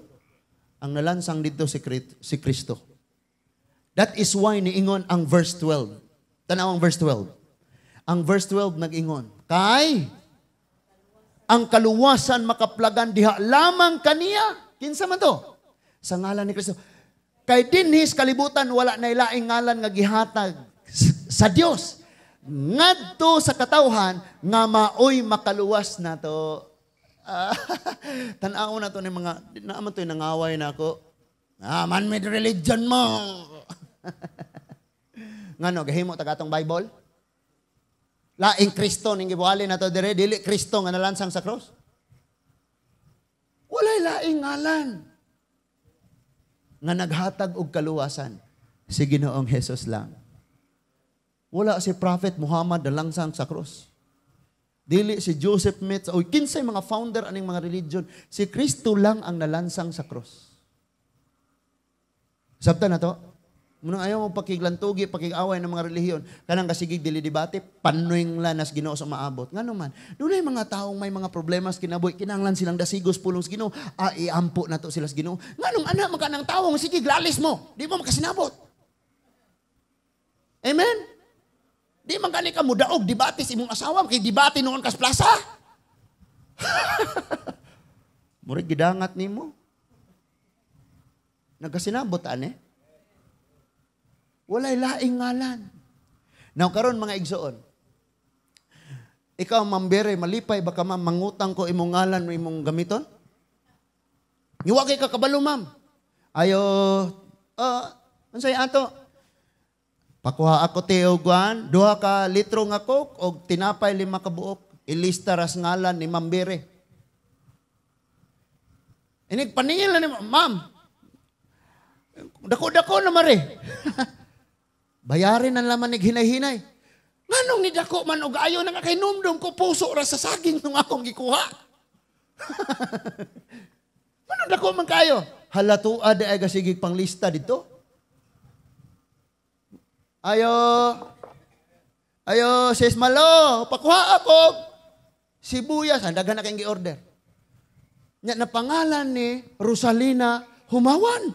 Ang nalansang dito si, si Cristo. That is why niingon ang verse 12. Tanaw ang verse 12. Ang verse 12 nagingon, Kay ang kaluwasan makaplagan diha lamang kaniya. Kinsa man to? Sa ngalan ni Kristo. Kay dinhis kalibutan wala na ilaing ngalan nga gihatag sa Dios ngadto sa katawhan nga maoy makaluwas na to. Ah, uh, tanaw na to ni mga, naaman to'y nangaway na ako. Ah, man-made religion mo! nga no, gahimo tagatong Bible? Laing Kristo, ning gibuhali na to dire, dili Kristo nga nalansang sa cross. Walay laing ngalan nga naghatag og kaluwasan si Ginoong Hesus lang wala si Prophet Muhammad sang sa krus. Dili si Joseph Smith, o kinsay mga founder aning mga religion, si Kristo lang ang nalansang sa krus. Sabta na to? Munang ayaw mo pakiglantugi, pakigaway ng mga relihiyon. Kanang kasigig dili debate, panoing lanas Ginoo sa maabot. Ngano man, dunay mga taong may mga problema sa kinabuhi, kinanglan silang dasigos pulong sa Ginoo, aiampo na to sila sa Ginoo. Ngano ana man kanang tawong sige glalis mo, di mo makasinabot. Amen. Di man gani ka mudaog, dibati si imong asawa, kay dibati noon kas plaza. Murag gidangat nimo. Nagasinabot ane. Walay laing ngalan. Now karon mga igsoon. Ikaw mambere malipay baka ma'am mangutang ko imong ngalan mo imong gamiton? Niwa kay ka kabalo ma'am. Ayo, uh, unsay ato? Pakuha ako ti uguan, duha ka litro nga coke o tinapay lima ka buok. Ilista ras ngalan ni Ma'am Bire. Inig paningil na ni Ma'am. Dako-dako na mare. Bayarin ang laman ni hinay-hinay. Nganong ni dako man og ayo na kay numdum ko puso ra sa saging nung akong gikuha. Manong dako man kayo? Halatuad ay gasigig panglista dito. Ayo. Ayo, sis malo, pakuha ako. Sibuyas, ang dagan na kayong gi-order. Nya na pangalan ni Rosalina Humawan.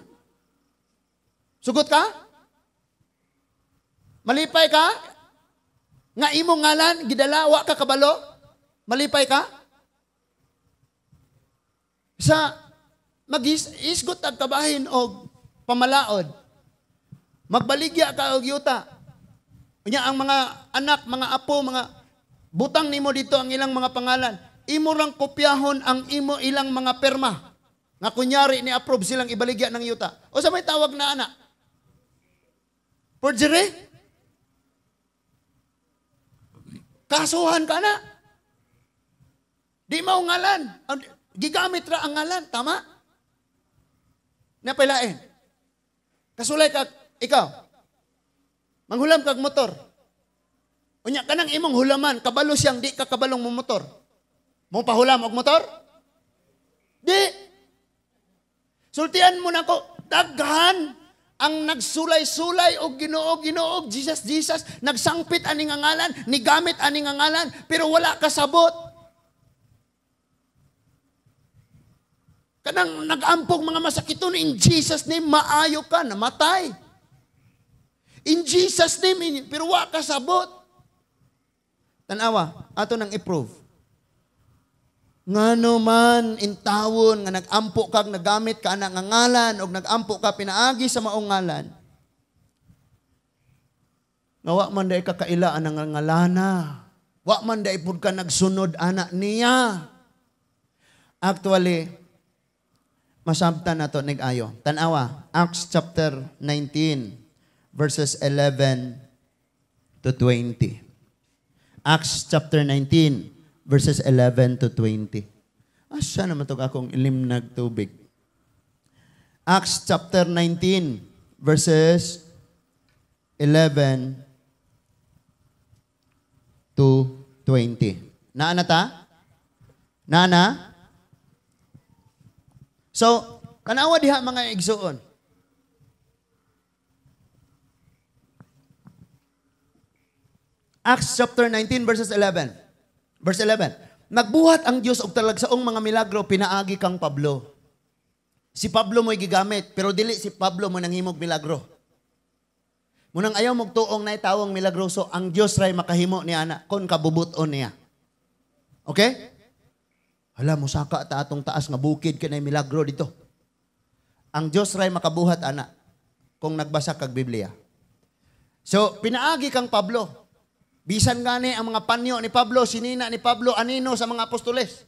Sugot ka? Malipay ka? Nga imong ngalan gidalawa ka kabalo? Malipay ka? Sa magis isgot ag kabahin og pamalaod Magbaligya ka og yuta. Unya ang mga anak, mga apo, mga butang nimo dito ang ilang mga pangalan. Imo lang kopyahon ang imo ilang mga perma. Nga kunyari ni approve silang ibaligya ng yuta. O sa may tawag na anak. Perjury? Kasuhan ka na. Di mao ngalan. Gigamit ra ang ngalan, tama? Napilain. Kasulay ka ikaw, manghulam kag motor. Unya kanang imong hulaman, kabalo siyang di ka kabalong mo motor. Mo pahulam og motor? Di. Sultian mo nako daghan ang nagsulay-sulay og Ginoo Ginoo Jesus Jesus nagsangpit ani nga ngalan nigamit ani nga ngalan pero wala kasabot kanang nagampog mga masakiton in Jesus name maayo ka namatay In Jesus name, pero wa ka sabot. Tanawa, ato nang i-prove. Nga no man intawon nga nagampo kag nagamit ka anak nga ngalan og nagampo ka pinaagi sa maong ngalan. Nga wa man day kakaila ang ngalana. Wa man day pud ka nagsunod anak niya. Actually, masabtan nato nag-ayo. Tanawa, Acts chapter 19 verses 11 to 20. Acts chapter 19, verses 11 to 20. Asya naman ito akong ilim nagtubig. Acts chapter 19, verses 11 to 20. Naana ta? Nana? So, kanawa diha mga igsuon. Acts chapter 19 verses 11. Verse 11. Nagbuhat ang Dios og talagsaong mga milagro pinaagi kang Pablo. Si Pablo mo'y gigamit, pero dili si Pablo mo nanghimog milagro. Munang ayaw mong tuong na itawang milagroso, ang Dios ray makahimo ni ana kon kabubuton niya. Okay? Hala musaka ta atong taas nga bukid kay kanay milagro dito. Ang Dios ray makabuhat ana kung nagbasa kag Biblia. So, pinaagi kang Pablo, Bisan gani ang mga panyo ni Pablo, sinina ni Pablo, anino sa mga apostoles.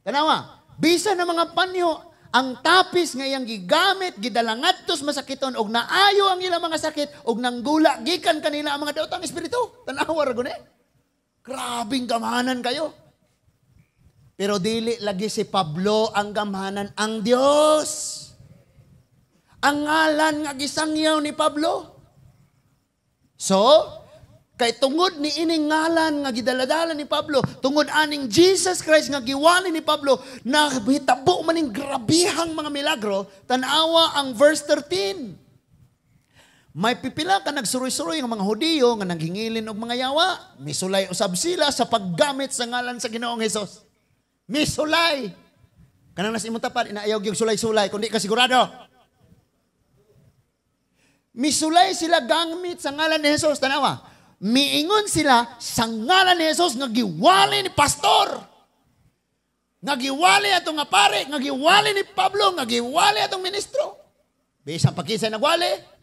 Tanawa, bisan ang mga panyo, ang tapis nga iyang gigamit, gidalangat masakiton, og naayo ang ilang mga sakit, og nanggula, gikan kanila ang mga daotang espiritu. Tanawa, ragun eh. Grabing gamanan kayo. Pero dili lagi si Pablo ang gamanan ang Dios. Ang ngalan nga gisangyaw ni Pablo. So, Kay tungod ni ining ngalan nga gidaladala ni Pablo, tungod aning Jesus Christ nga giwali ni Pablo, na nahitabo maning grabihang mga milagro, tanawa ang verse 13. May pipila ka nagsuroy-suroy ang mga Hudiyo nga nanghingilin og mga yawa, misulay usab sila sa paggamit sa ngalan sa Ginoong Hesus. Misulay. Kanang nas imong tapad inaayaw gyud sulay-sulay kundi ka sigurado. Misulay sila gamit sa ngalan ni Hesus tanawa miingon sila sa ngalan ni Jesus nga giwali ni pastor. Nga giwali atong nga pare, nga giwali ni Pablo, nga giwali atong ministro. Bisan pagkisa nagwali.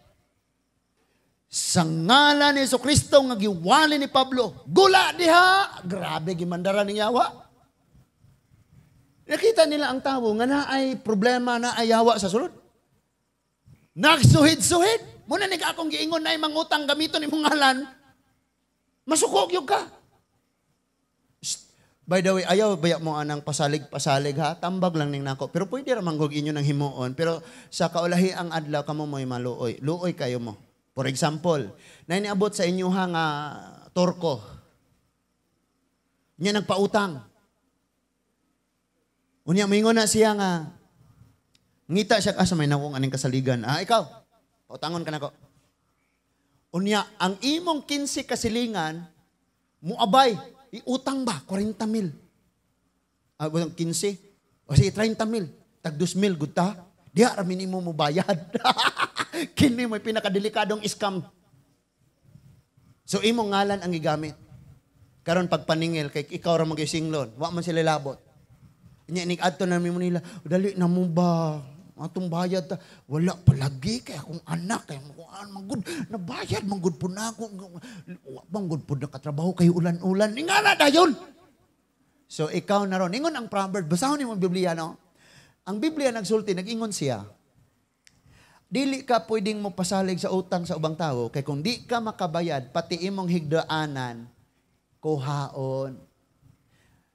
Sa ngalan ni Jesus Kristo nga giwali ni Pablo. Gula diha, grabe gimandara ni yawa. Nakita nila ang tao nga naay problema na ayawa sa sulod. Nagsuhid-suhid. Muna nig akong giingon na imang utang gamito ni mong ngalan, Masukog yung ka. By the way, ayaw baya mo anang pasalig-pasalig ha. Tambag lang ning nako. Pero pwede ra manggog inyo ng himuon. Pero sa kaulahi ang adlaw kamo mo'y maluoy. Luoy kayo mo. For example, na iniabot sa inyo ha nga Torko. Niya nagpautang. Unya mingon na siya nga ngita siya ka sa may nakong aning kasaligan. Ah, ikaw. Pautangon ka Na ko. Unya, ang imong 15 kasilingan, muabay, iutang ba? 40 mil. Ah, 15? O sige, 30 mil. Tag 2 mil, good ta? Diya, ramin mo mo bayad. Kini may pinakadelikadong scam. So, imong ngalan ang gigamit. Karon pagpaningil, kay ikaw ra magising lon, wa man sila labot. Nya nig adto na mo nila, dali na mo ba? atong bayad ta wala palagi kay akong anak kay akong an manggod nabayad manggod po na ako manggod po na katrabaho kay ulan-ulan ingana dayon so ikaw na ron ingon ang proverb basahon nimo ang Biblia no ang Biblia nagsulti nagingon siya dili ka pwedeng mo pasalig sa utang sa ubang tao kay kung di ka makabayad pati imong higdaanan kuhaon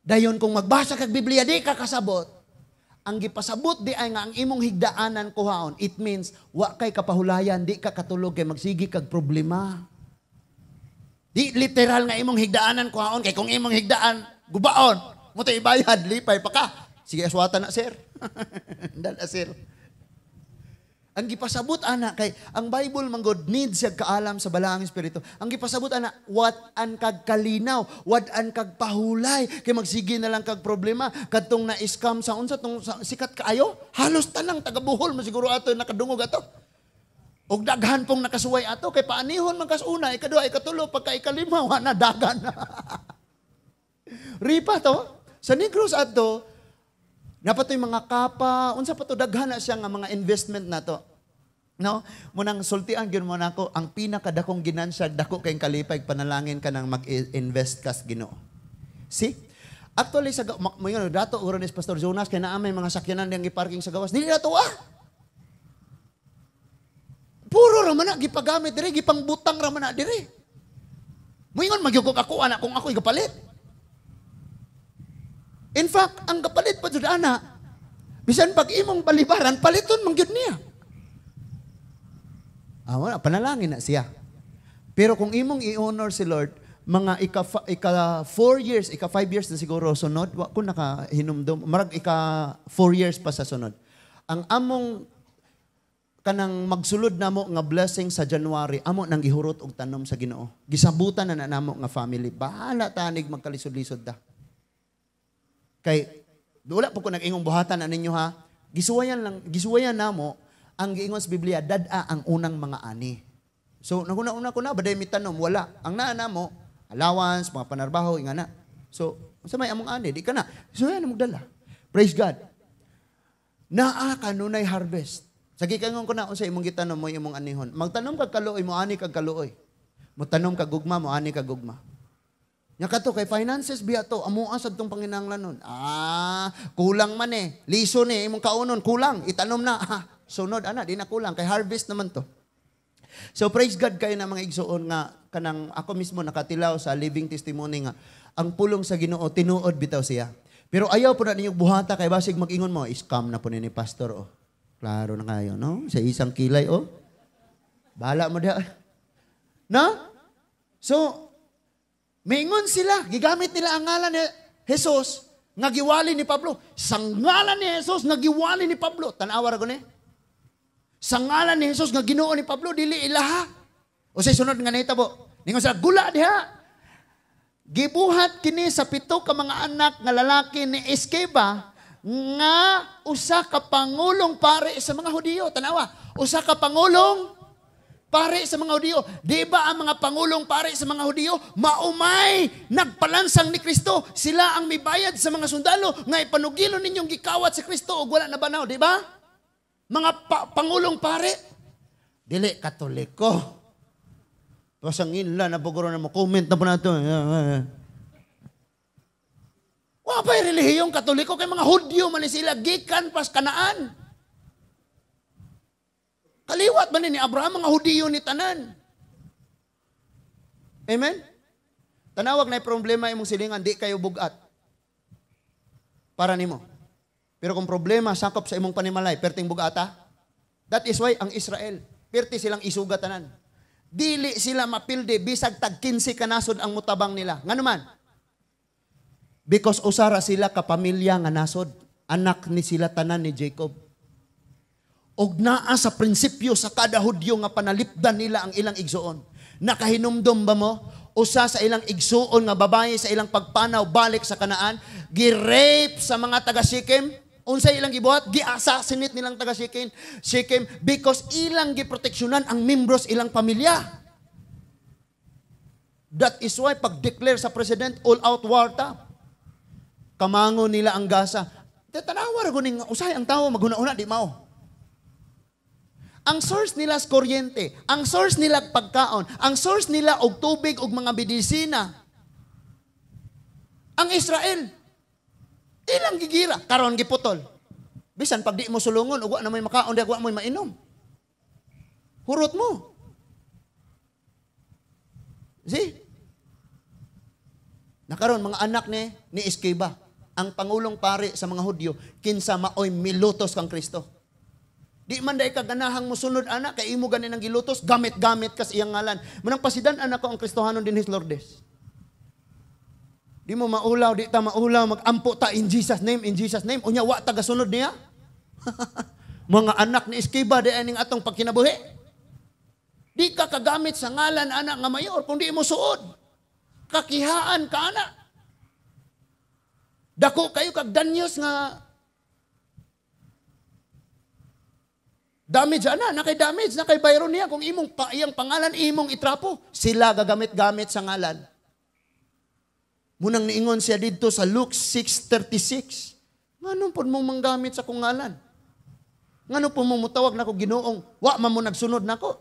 dayon kung magbasa kag Biblia di ka kasabot ang gipasabot di ay nga ang imong higdaanan kuhaon. It means, wa kay kapahulayan, di ka katulog kay magsigi kag problema. Di literal nga imong higdaanan kuhaon, kay kung imong higdaan, gubaon, mo ibayad, lipay pa ka. Sige, aswata na, sir. Dala, sir. Ang gipasabot ana kay ang Bible man God needs yag kaalam sa balaang espiritu. Ang gipasabot ana what an kag kalinaw, what an kag pahulay kay magsige na lang kag problema kadtong na scam sa unsa tong sa, sikat kaayo. Halos tanang taga Bohol man siguro ato nakadungog ato. Og daghan pong nakasuway ato kay paanihon man kasuna, ikaduha, ikatulo, pagka ikalima na dagan. Ripa to. Sa Negros ato, Napatoy mga kapa, unsa pa to daghan na siya nga mga investment na to. No? Munang sultian gyud mo nako ang pinakadakong ginansya dako kay kalipay panalangin ka nang mag-invest kas Ginoo. See? Actually sa mo yun, dato uron Pastor Jonas kay naa mga sakyanan yang giparking sa gawas. Dili dato ah. Puro ra man gipagamit dire, gipang butang ra man diri. Moingon magyugog ako anak kung ako igapalit. In fact, ang kapalit pa jud ana, bisan pag imong balibaran, paliton mong gyud niya. Ah, wala, panalangin na siya. Pero kung imong i-honor si Lord, mga ika, ika four years, ika five years na siguro sunod, kung ko nakahinumdom, marag ika four years pa sa sunod. Ang among kanang magsulod namo nga blessing sa January amo nang gihurot og tanom sa Ginoo gisabutan na, na namo nga family bahala tanig magkalisod-lisod da Kay, wala po ko nag-ingong buhatan na ninyo ha. Gisuwayan lang, gisuwayan na mo, ang giingon sa Biblia, dada ang unang mga ani. So, naguna-una ko na, baday mi tanom, wala. Ang naa mo, allowance, mga panarbaho, nga na. So, sa may among ani, di ka na. So, yan ang magdala. Praise God. Naa ka nunay harvest. Sagi ka ko na sa imong gitanom mo imong anihon. Magtanom kag kaluoy mo ani kag kaluoy. Motanom kag gugma mo ani kag gugma. Nya kato kay finances biya to, amuan sad tong panginahanglanon. Ah, kulang man eh. Liso ni eh. imong kaunon kulang, itanom na. Ha, ah, sunod ana di na kulang kay harvest naman to. So praise God kayo na mga igsoon nga kanang ako mismo nakatilaw sa living testimony nga ang pulong sa Ginoo tinuod bitaw siya. Pero ayaw po na ninyo buhata kay basig magingon ingon mo, scam na po ni pastor oh. Klaro na kayo, no? Sa isang kilay oh. Bala mo diha. Na? So, Mingon sila, gigamit nila ang ngalan ni Jesus, nagiwali ni Pablo. Sa ngalan ni Jesus, nagiwali ni Pablo. Tanawa ra ni. Sa ngalan ni Jesus, nga ginoo ni Pablo, dili ilaha. O sa sunod nga nahitabo, ningon sa gula diha. Gibuhat kini sa pito ka mga anak nga lalaki ni Eskeba nga usa ka pangulong pare sa mga Hudiyo. Tanawa, usa ka pangulong pare sa mga Hudiyo. Di ba ang mga pangulong pare sa mga Hudiyo, maumay, nagpalansang ni Kristo, sila ang may bayad sa mga sundalo, nga ipanugilon ninyong gikawat si Kristo o wala na banaw, di ba? Mga pa- pangulong pare, dili katoliko. Pasangin la, napaguro na mo, comment na po na ito. Wapay relihiyong katoliko kay mga Hudyo man sila, gikan pas kanaan. Kaliwat man ni Abraham mga Hudiyo ni tanan. Amen? Tanawag na problema imong silingan, di kayo bugat. Para nimo. Pero kung problema sakop sa imong panimalay, perting bugata. That is why ang Israel, perti silang isuga tanan. Dili sila mapilde bisag tag 15 kanasod ang mutabang nila. Nganuman? Because usara sila kapamilya nga nasod, anak ni sila tanan ni Jacob og naa sa prinsipyo sa kada hudyo nga panalipdan nila ang ilang igsuon. Nakahinumdom ba mo? Usa sa ilang igsuon nga babaye sa ilang pagpanaw balik sa kanaan, girape sa mga taga Sikim, unsa ilang gibuhat, gi-assassinate nilang taga Sikim, Sikim because ilang giproteksyonan ang membros ilang pamilya. That is why pag-declare sa president all out war ta. Kamango nila ang gasa. Tatanawa ra guning usay ang tawo maguna-una di mao. Ang source nila is kuryente. Ang source nila pagkaon. Ang source nila og tubig og mga medisina. Ang Israel. Ilang gigira karon giputol. Bisan pag di mo sulungon ug na may makaon di wa mo mainom. Hurot mo. See? Nakaron mga anak ni ni Eskeba, ang pangulong pare sa mga Hudyo, kinsa maoy milutos kang Kristo. Di man day kaganahang musunod anak kay imo ganin ang gilutos gamit-gamit kas iyang ngalan. Manang pasidan anak ko ang Kristohanon din his Lordes. Di mo maulaw, di ta maulaw, magampo ta in Jesus name, in Jesus name. Unya wa ta gasunod niya. Mga anak ni Eskiba di aning atong pagkinabuhi. Di ka kagamit sa ngalan anak nga mayor kung di imo suod. Kakihaan ka anak. Dako kayo kag danyos nga Damage ana, nakay damage, nakay bayro niya kung imong pa, iyang pangalan imong itrapo, sila gagamit-gamit sa ngalan. Munang niingon siya didto sa Luke 6:36. Nganong pud mong manggamit sa kong ngalan? Ngano po mo mutawag nako Ginoong, wa man mo nagsunod nako.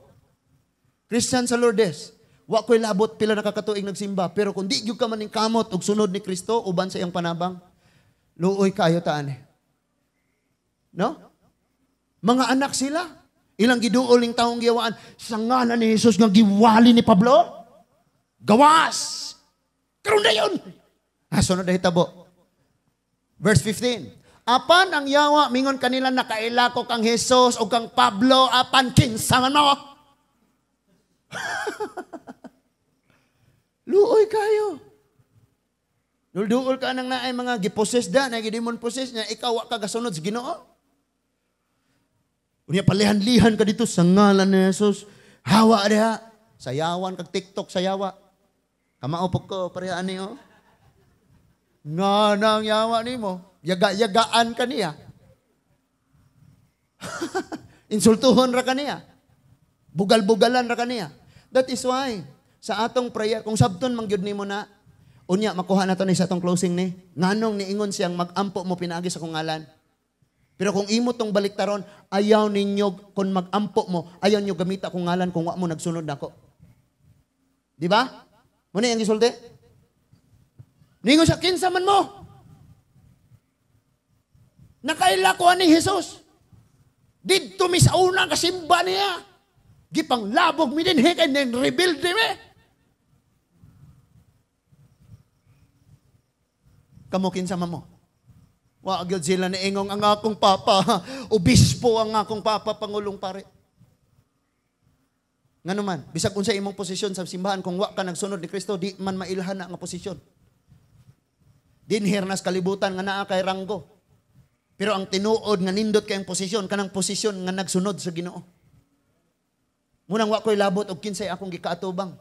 Christian sa Lourdes, wa ko'y labot pila nakakatuig nagsimba, pero kung di gyud ka maning kamot og sunod ni Kristo uban sa iyang panabang, luoy kayo taan. eh. No? Mga anak sila. Ilang giduoling taong giyawaan. Sa ngalan ni Jesus nga giwali ni Pablo. Gawas! Karoon na yun! Ah, sunod na hitabo. Verse 15. Apan ang yawa, mingon kanila nakaila ko kang Jesus o kang Pablo, apan kinsaman mo. Luoy kayo. Nulduol ka nang naay mga giposes da, na gidimon poses niya, ikaw ka gasunod sa ginoo. Unya palihan-lihan ka dito sa ngalan ni Jesus. Hawa diha. Sayawan kag TikTok sayawa. Kamaupok ko ani o. Oh. Nga nang yawa mo. Yaga-yagaan ka niya. Insultuhon ra ka niya. Bugal-bugalan ra ka niya. That is why sa atong prayer kung sabton man ni mo na unya makuha na to ni sa atong closing ni nganong niingon siyang magampo mo pinaagi sa kong ngalan pero kung imo tong baliktaron, ayaw ninyo, kung magampo mo, ayaw nyo gamita kung ngalan kung wa mo nagsunod nako. Di ba? Muna yung gisulti? Ningo siya, kinsa man mo. Nakaila ko ni Jesus. Dito mi sa unang kasimba niya. Gipang labog mi din, and then rebuild din Kamo Kamu kinsa man mo. Wa gyud na ingong ang akong papa, obispo ang akong papa pangulong pare. Nga naman, bisag unsa imong posisyon sa simbahan kung wa ka nagsunod ni Kristo, di man mailhan na nga posisyon. Din hernas kalibutan nga naa kay ranggo. Pero ang tinuod nga nindot kay ang posisyon, kanang posisyon nga nagsunod sa Ginoo. Munang wa ko'y labot og kinsay akong gikaatubang.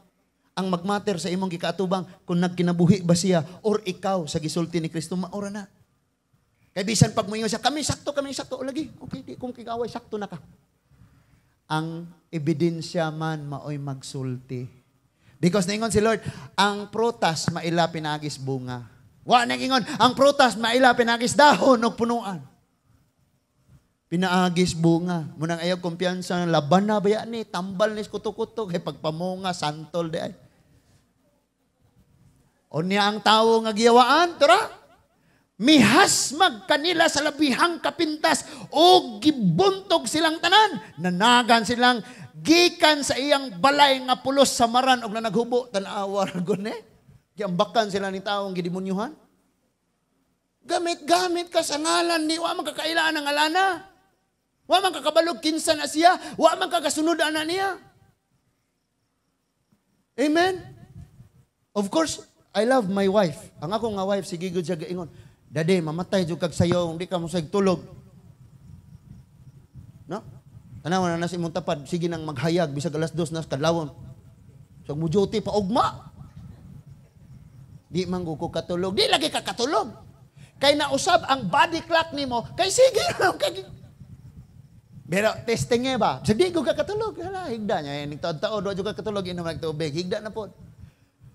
Ang magmatter sa imong gikaatubang kung nagkinabuhi ba siya or ikaw sa gisulti ni Kristo maura na. Kay bisan pag moingon siya, kami sakto, kami sakto. O lagi, okay, di kong kigaway, sakto na ka. Ang ebidensya man maoy magsulti. Because naingon si Lord, ang prutas maila pinagis bunga. Wa nagingon, ang prutas maila pinagis dahon o punuan. Pinaagis bunga. Munang ayaw kumpiyansa, laban na ba ni, tambal ni kuto-kuto, kay pagpamunga, santol di ay. O niya ang tao nga giyawaan, tara, mihasmag kanila sa labihang kapintas o gibuntog silang tanan nanagan silang gikan sa iyang balay nga pulos sa maran og nanaghubo tanawa ragon eh giambakan sila ni taong gidemunyuhan gamit-gamit ka sa ngalan ni wa man kakailaan ang alana wa man kakabalog kinsa na siya wa man kakasunod ana niya amen of course I love my wife. Ang ako nga wife, si good siya gaingon. Dadi, mamatay jud kag sayo, di ka mo tulog. No? Tanawa na nasa imong tapad, sige nang maghayag, bisag alas dos na kadlawon. Sug mo duty pa ugma. Di man ko katulog, di lagi ka katulog. Kay nausab ang body clock nimo, kay sige lang kag pero testing niya ba? Sa di ko katulog. Hala, higda niya. Eh, Nagtaon-taon, doon ka katulog, inom ng tubig. Higda na po.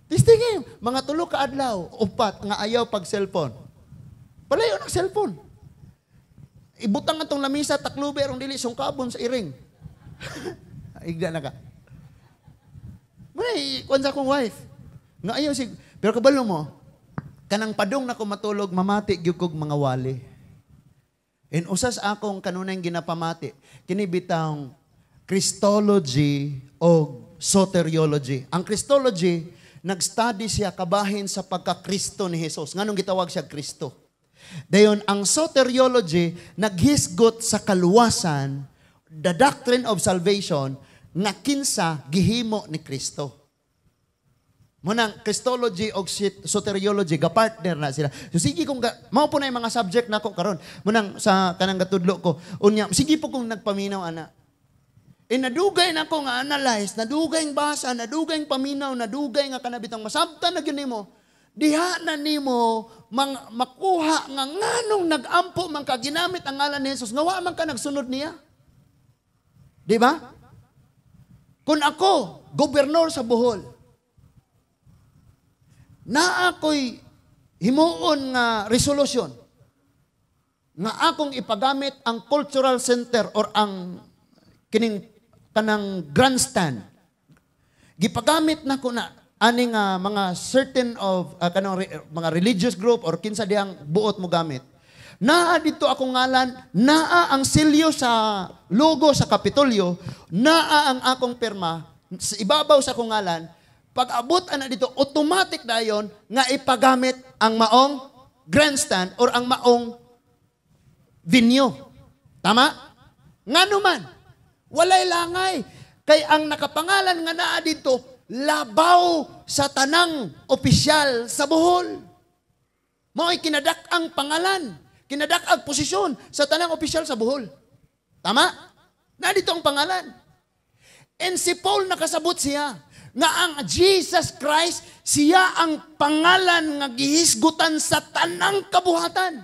Testing niya. Mga tulog ka adlaw. Upat, nga ayaw pag cellphone. Palayo ng cellphone. Ibutang atong lamisa, taklube, arong dili, sungkabon sa iring. Igda na ka. Muna, ikuan sa akong wife. Nga ayaw si... Pero kabalo mo, kanang padong na matulog, mamati, gyukog mga wali. And usas akong kanunay ginapamati, kinibitang Christology o soteriology. Ang Christology, nag-study siya kabahin sa pagka-Kristo ni Jesus. Nganong gitawag siya Kristo? Dayon, ang soteriology naghisgot sa kaluwasan, the doctrine of salvation, nga kinsa gihimo ni Kristo. Munang Christology o soteriology, ga-partner na sila. So, sige kung, ga, mao po na yung mga subject na ko karon. Munang sa kanang gatudlo ko, unya, sige po kung nagpaminaw, ana. E nadugay na ko nga analyze, nadugay ang basa, nadugay ang paminaw, nadugay nga kanabitang masabtan na yun mo diha na nimo mang, makuha nga nganong nagampo man ka ginamit ang ngalan ni Jesus nga man ka nagsunod niya. Di ba? Kung ako, gobernador sa Bohol, na ako'y himuon nga resolusyon nga akong ipagamit ang cultural center or ang kining kanang grandstand. Gipagamit na ko na aning uh, mga certain of uh, ah, kanong re, mga religious group or kinsa diyang buot mo gamit. Naa dito ako ngalan, naa ang silyo sa logo sa Kapitolyo, naa ang akong perma, sa ibabaw sa akong ngalan, pag abot ana dito, automatic na yon nga ipagamit ang maong grandstand or ang maong venue. Tama? Nga naman, walay langay. Kay ang nakapangalan nga naa dito, labaw sa tanang opisyal sa Bohol. Mao'y kinadak ang pangalan, kinadak ang posisyon sa tanang opisyal sa Bohol. Tama? Na Narito ang pangalan. And si Paul nakasabot siya nga ang Jesus Christ siya ang pangalan nga gihisgutan sa tanang kabuhatan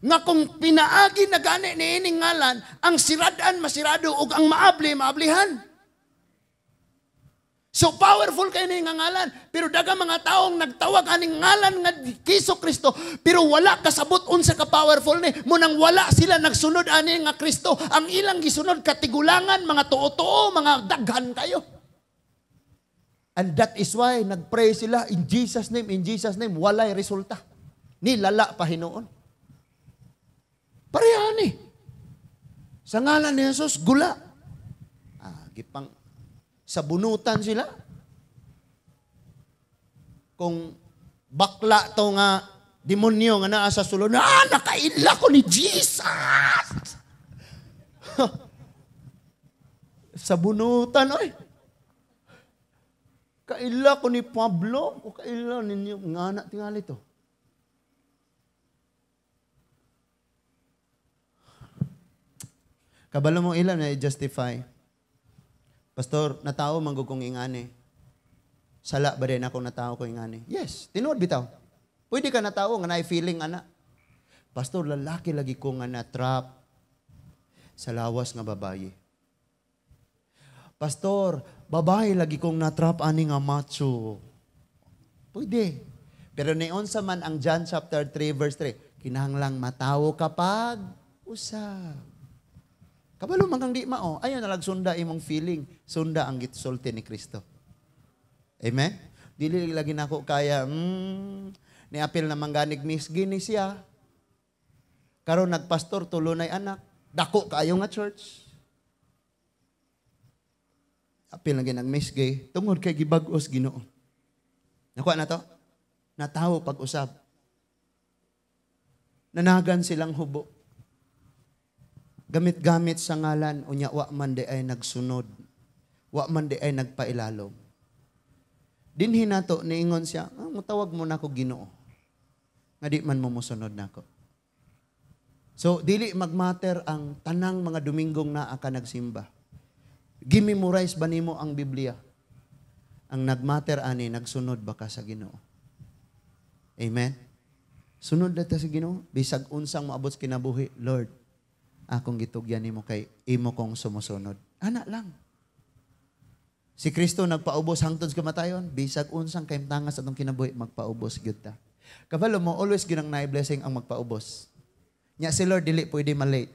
nga kung pinaagi na gani ni ining ngalan, ang siradan masirado ug ang maable maablihan. So powerful kay ning ngalan, pero daga mga taong nagtawag aning ngalan nga Kristo Kristo, pero wala kasabot unsa ka powerful ni, munang wala sila nagsunod ani nga Kristo. Ang ilang gisunod katigulangan, mga tuo-tuo, mga daghan kayo. And that is why nagpray sila in Jesus name, in Jesus name, walay resulta. Nilala pa hinoon. Pareha ni. Sa ngalan ni Jesus, gula. Ah, gipang sa bunutan sila. Kung bakla to nga demonyo nga naa sa sulod, ah, nakaila ko ni Jesus! sa bunutan, oy. Kaila ko ni Pablo, o kaila ninyo, nga na tingali to. Kabalo mo ilan na eh, i-justify. Pastor, natao manggog kong ingani. Sala ba rin akong natao kong ingani? Yes, tinuod bitaw. Pwede ka natao nga naay feeling ana. Pastor, lalaki lagi ko nga na-trap sa lawas nga babae. Pastor, babae lagi kong na-trap ani nga macho. Pwede. Pero neon sa man ang John chapter 3 verse 3, kinahanglang matawo kapag usap. Kabalo man kang di mao. Ayaw nalag sunda imong feeling. Sunda ang gitsulti ni Kristo. Amen? Dili lagi nako kaya, mm, ni apil na mangganig miss gini siya. Karon nagpastor tulo nay anak. Dako kayo nga church. Apil na ginag miss gay. Tungod kay gibag-os Ginoo. Nakuha na to? Natawo pag-usab. Nanagan silang hubo Gamit-gamit sa ngalan, unya wa man di ay nagsunod. Wa man di ay nagpailalom. Dinhin nato, niingon siya, ah, tawag mo na ako ginoo. Nga di man mo mosunod na ako. So, dili magmatter ang tanang mga Domingong na aka nagsimba. Gimemorize ba nimo ang Biblia? Ang nagmatter ani, nagsunod ba ka sa ginoo? Amen? Sunod na ta sa ginoo. Bisag unsang maabot kinabuhi, Lord, akong ah, gitugyan nimo kay imo kong sumusunod. Ana lang. Si Kristo nagpaubos hangtod sa kamatayon, bisag unsang tangas atong kinabuhi magpaubos gyud ta. Kabalo mo always ginang naay blessing ang magpaubos. Nya si Lord dili pwede malate.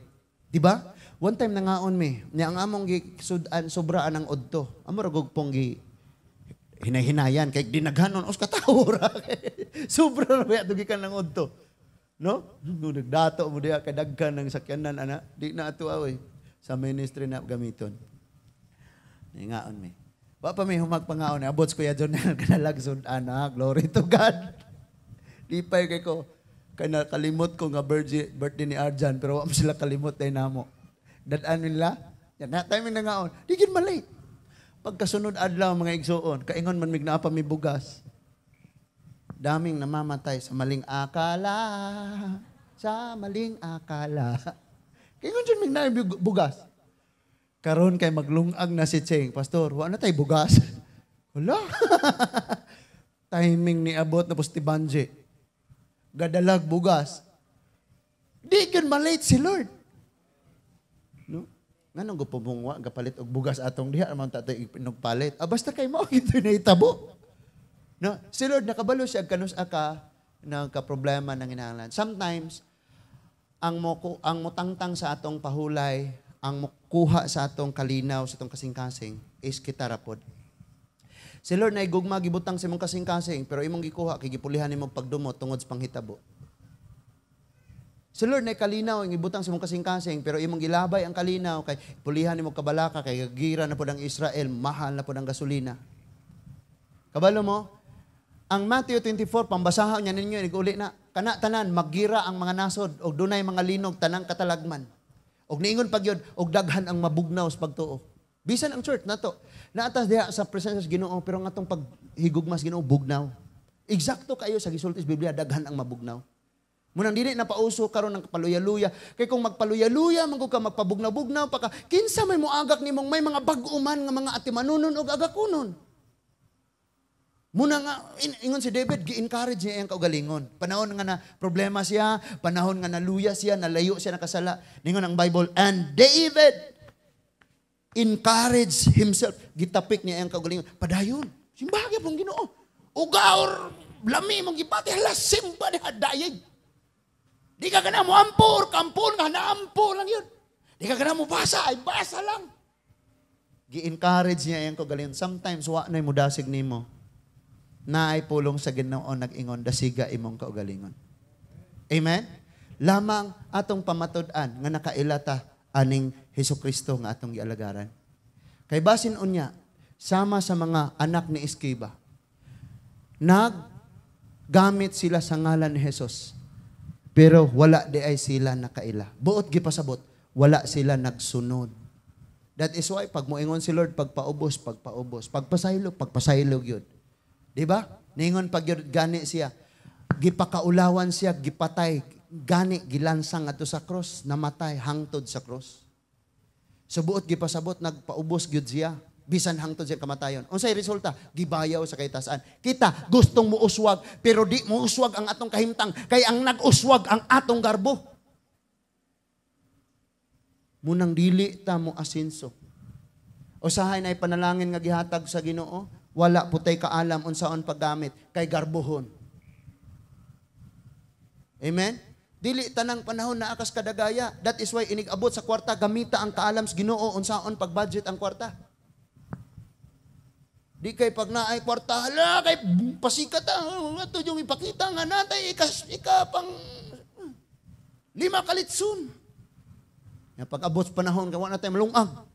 Di ba? One time nangaon mi, nya ang among gisudan sobraan ang udto. Amo ragog pong gi hinahinayan kay dinaghanon os katahura. Sobra ra ba tugikan ng udto. No? Kung nagdato mo diya, kadagkan ng sakyanan, ana, di na ato away. Sa ministry na gamiton. Ngaon mi. Wa pa may humagpangaon. Abot ko ya dyan na kanalagsun, ana, glory to God. di pa kay ko, kana kalimot ko nga birthday, birthday ni Arjan, pero wa sila kalimot tayo namo. Dadaan nila, yan na tayo nangaon. Di gin mali. Pagkasunod adlaw mga igsuon, kaingon man mignaapa mi bugas daming namamatay sa maling akala. Sa maling akala. Kaya kung dyan may bugas. Karon kay maglungag na si Cheng. Pastor, wala na tayo bugas. Wala. Timing ni abot na si Banje. Gadalag bugas. Di yun malate si Lord. No? Nga nung gupumungwa, gapalit og bugas atong diha, naman tatay nagpalit. Ah, basta kay mo, ito na itabo. No? Si Lord, nakabalo siya, kanus aka, ah, ng kaproblema nang inahanglan. Sometimes, ang, mo, ang mutangtang sa atong pahulay, ang mukuha sa atong kalinaw, sa atong kasing-kasing, is kitarapod. Si Lord, naigugma, gibutang sa imong kasing-kasing, pero imong gikuha, kay gipulihan imong pagdumo tungod sa panghitabo. Si Lord, na kalinaw, ang ibutang sa imong kasing-kasing, pero imong gilabay ang kalinaw, kay pulihan imong kabalaka, kay gira na po ang Israel, mahal na po ang gasolina. Kabalo mo, ang Matthew 24, pambasahan niya ninyo, iguli na, kana tanan, maggira ang mga nasod, og dunay mga linog, tanang katalagman. Og niingon pag yun, og daghan ang mabugnaw sa pagtuo. Bisan ang church nato. Naatas diha sa presensya sa Ginoo pero nga tong paghigugmas Ginoo bugnaw. Eksakto kayo sa gisulti sa Biblia daghan ang mabugnaw. Munang dili na pauso karon ng paluyaluya. Kay kung magpaluyaluya, luya ka magpabugnaw-bugnaw pa ka, kinsa may moagak nimong may mga bag-uman nga mga atimanunon og agakunon. Muna nga, in, ingon si David, gi-encourage niya ang kaugalingon. Panahon nga na problema siya, panahon nga na luya siya, nalayo siya nakasala. Ningon ang Bible, and David encouraged himself. Gitapik niya ang kaugalingon. Padayon, simbahagya pong ginoo. Ugaor, lami mong gibati, hala simba ni hadayig. Di ka gana mo ampor, kampon ka na ampor lang yun. Di ka gana mo basa, ay basa lang. Gi-encourage niya ang kaugalingon. Sometimes, wa na'y mudasig ni mo na ay pulong sa Ginoo nag-ingon siga imong kaugalingon. Amen. Lamang atong pamatudan nga nakailata aning Hesus Kristo nga atong gialagaran. Kay basin unya sama sa mga anak ni Iskiba. Naggamit sila sa ngalan ni Hesus. Pero wala di ay sila nakaila. Buot gipasabot, wala sila nagsunod. That is why pag moingon si Lord pagpaubos, pagpaubos, pagpasaylo, pagpasaylo gyud Di ba? Ningon pag gani siya. Gipakaulawan siya, gipatay. Gani, gilansang ato sa cross, namatay, hangtod sa cross. Subuot, gipasabot, nagpaubos gyud siya. Bisan hangtod siya kamatayon. Unsay resulta? Gibayaw sa kaitasaan. Kita, gustong mo uswag, pero di mo uswag ang atong kahimtang. Kay ang nag-uswag ang atong garbo. Munang dili ta mo asinso. Usahay na ipanalangin nga gihatag sa Ginoo, wala putay kaalam unsaon paggamit kay garbuhon. Amen? Dili tanang panahon na akas kadagaya. That is why inigabot sa kwarta gamita ang kaalam sa Ginoo unsaon pagbudget ang kwarta. Di kay pag naay kwarta, hala, kay pasikat ang ah, ato yung ipakita nga natay, ikas, ikapang pang lima kalitsun. Nga pag abot panahon, gawa na tayo malungag.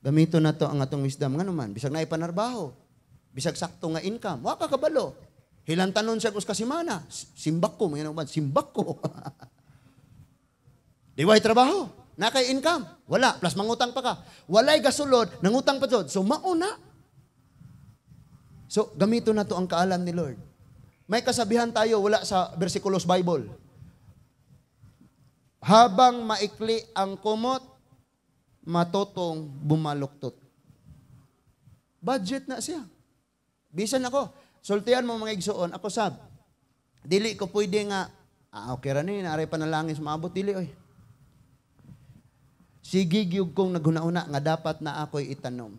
Gamito na to ang atong wisdom nga naman. Bisag na ipanarbaho. Bisag sakto nga income. Wa ka kabalo. Hilang tanon siya kus kasimana. Simbak ko. Mga naman, simbak ko. Di wa'y trabaho. Nakay income. Wala. Plus mangutang pa ka. Walay gasulod. Nangutang pa jud So mauna. So gamito na to ang kaalam ni Lord. May kasabihan tayo wala sa versikulos Bible. Habang maikli ang kumot, matotong bumaluktot. Budget na siya. Bisan ako, sultian mo mga igsoon, ako sab. Dili ko pwede nga, ah, okay ra ni, naaray panalangis, maabot dili, oy. Sigig yug kong naguna-una nga dapat na ako'y itanom.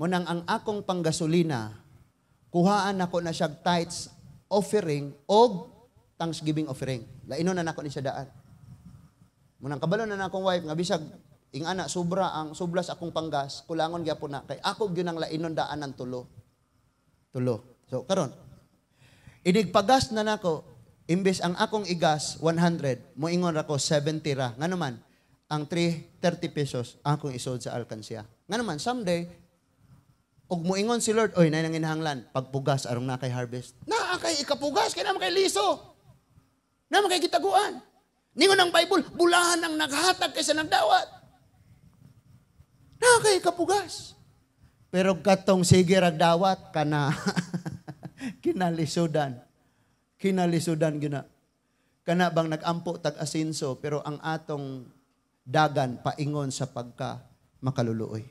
Munang ang akong panggasolina, kuhaan ako na siyag tithes offering o thanksgiving offering. Lainon na nako ni siya daan. Munang kabalo na na akong wife, nga bisag Ing ana sobra ang sobras akong panggas, kulangon gyapon na kay ako gyud ang lainon daan ng tulo. Tulo. So karon inigpagas na nako imbes ang akong igas 100, moingon ra ko 70 ra. Ngano man ang 330 30 pesos akong isod sa alkansya. Ngano man someday og moingon si Lord, oy nay nang inahanglan pagpugas arong na kay harvest. Na kay ikapugas kay na kay liso. Na kay gitaguan. Ningon ang Bible, bulahan ang naghatag kaysa nagdawat. Na kay kapugas. Pero katong sige ragdawat kana kinalisudan. Kinalisudan gina. Kana bang nagampo tag asinso pero ang atong dagan paingon sa pagka makaluluoy.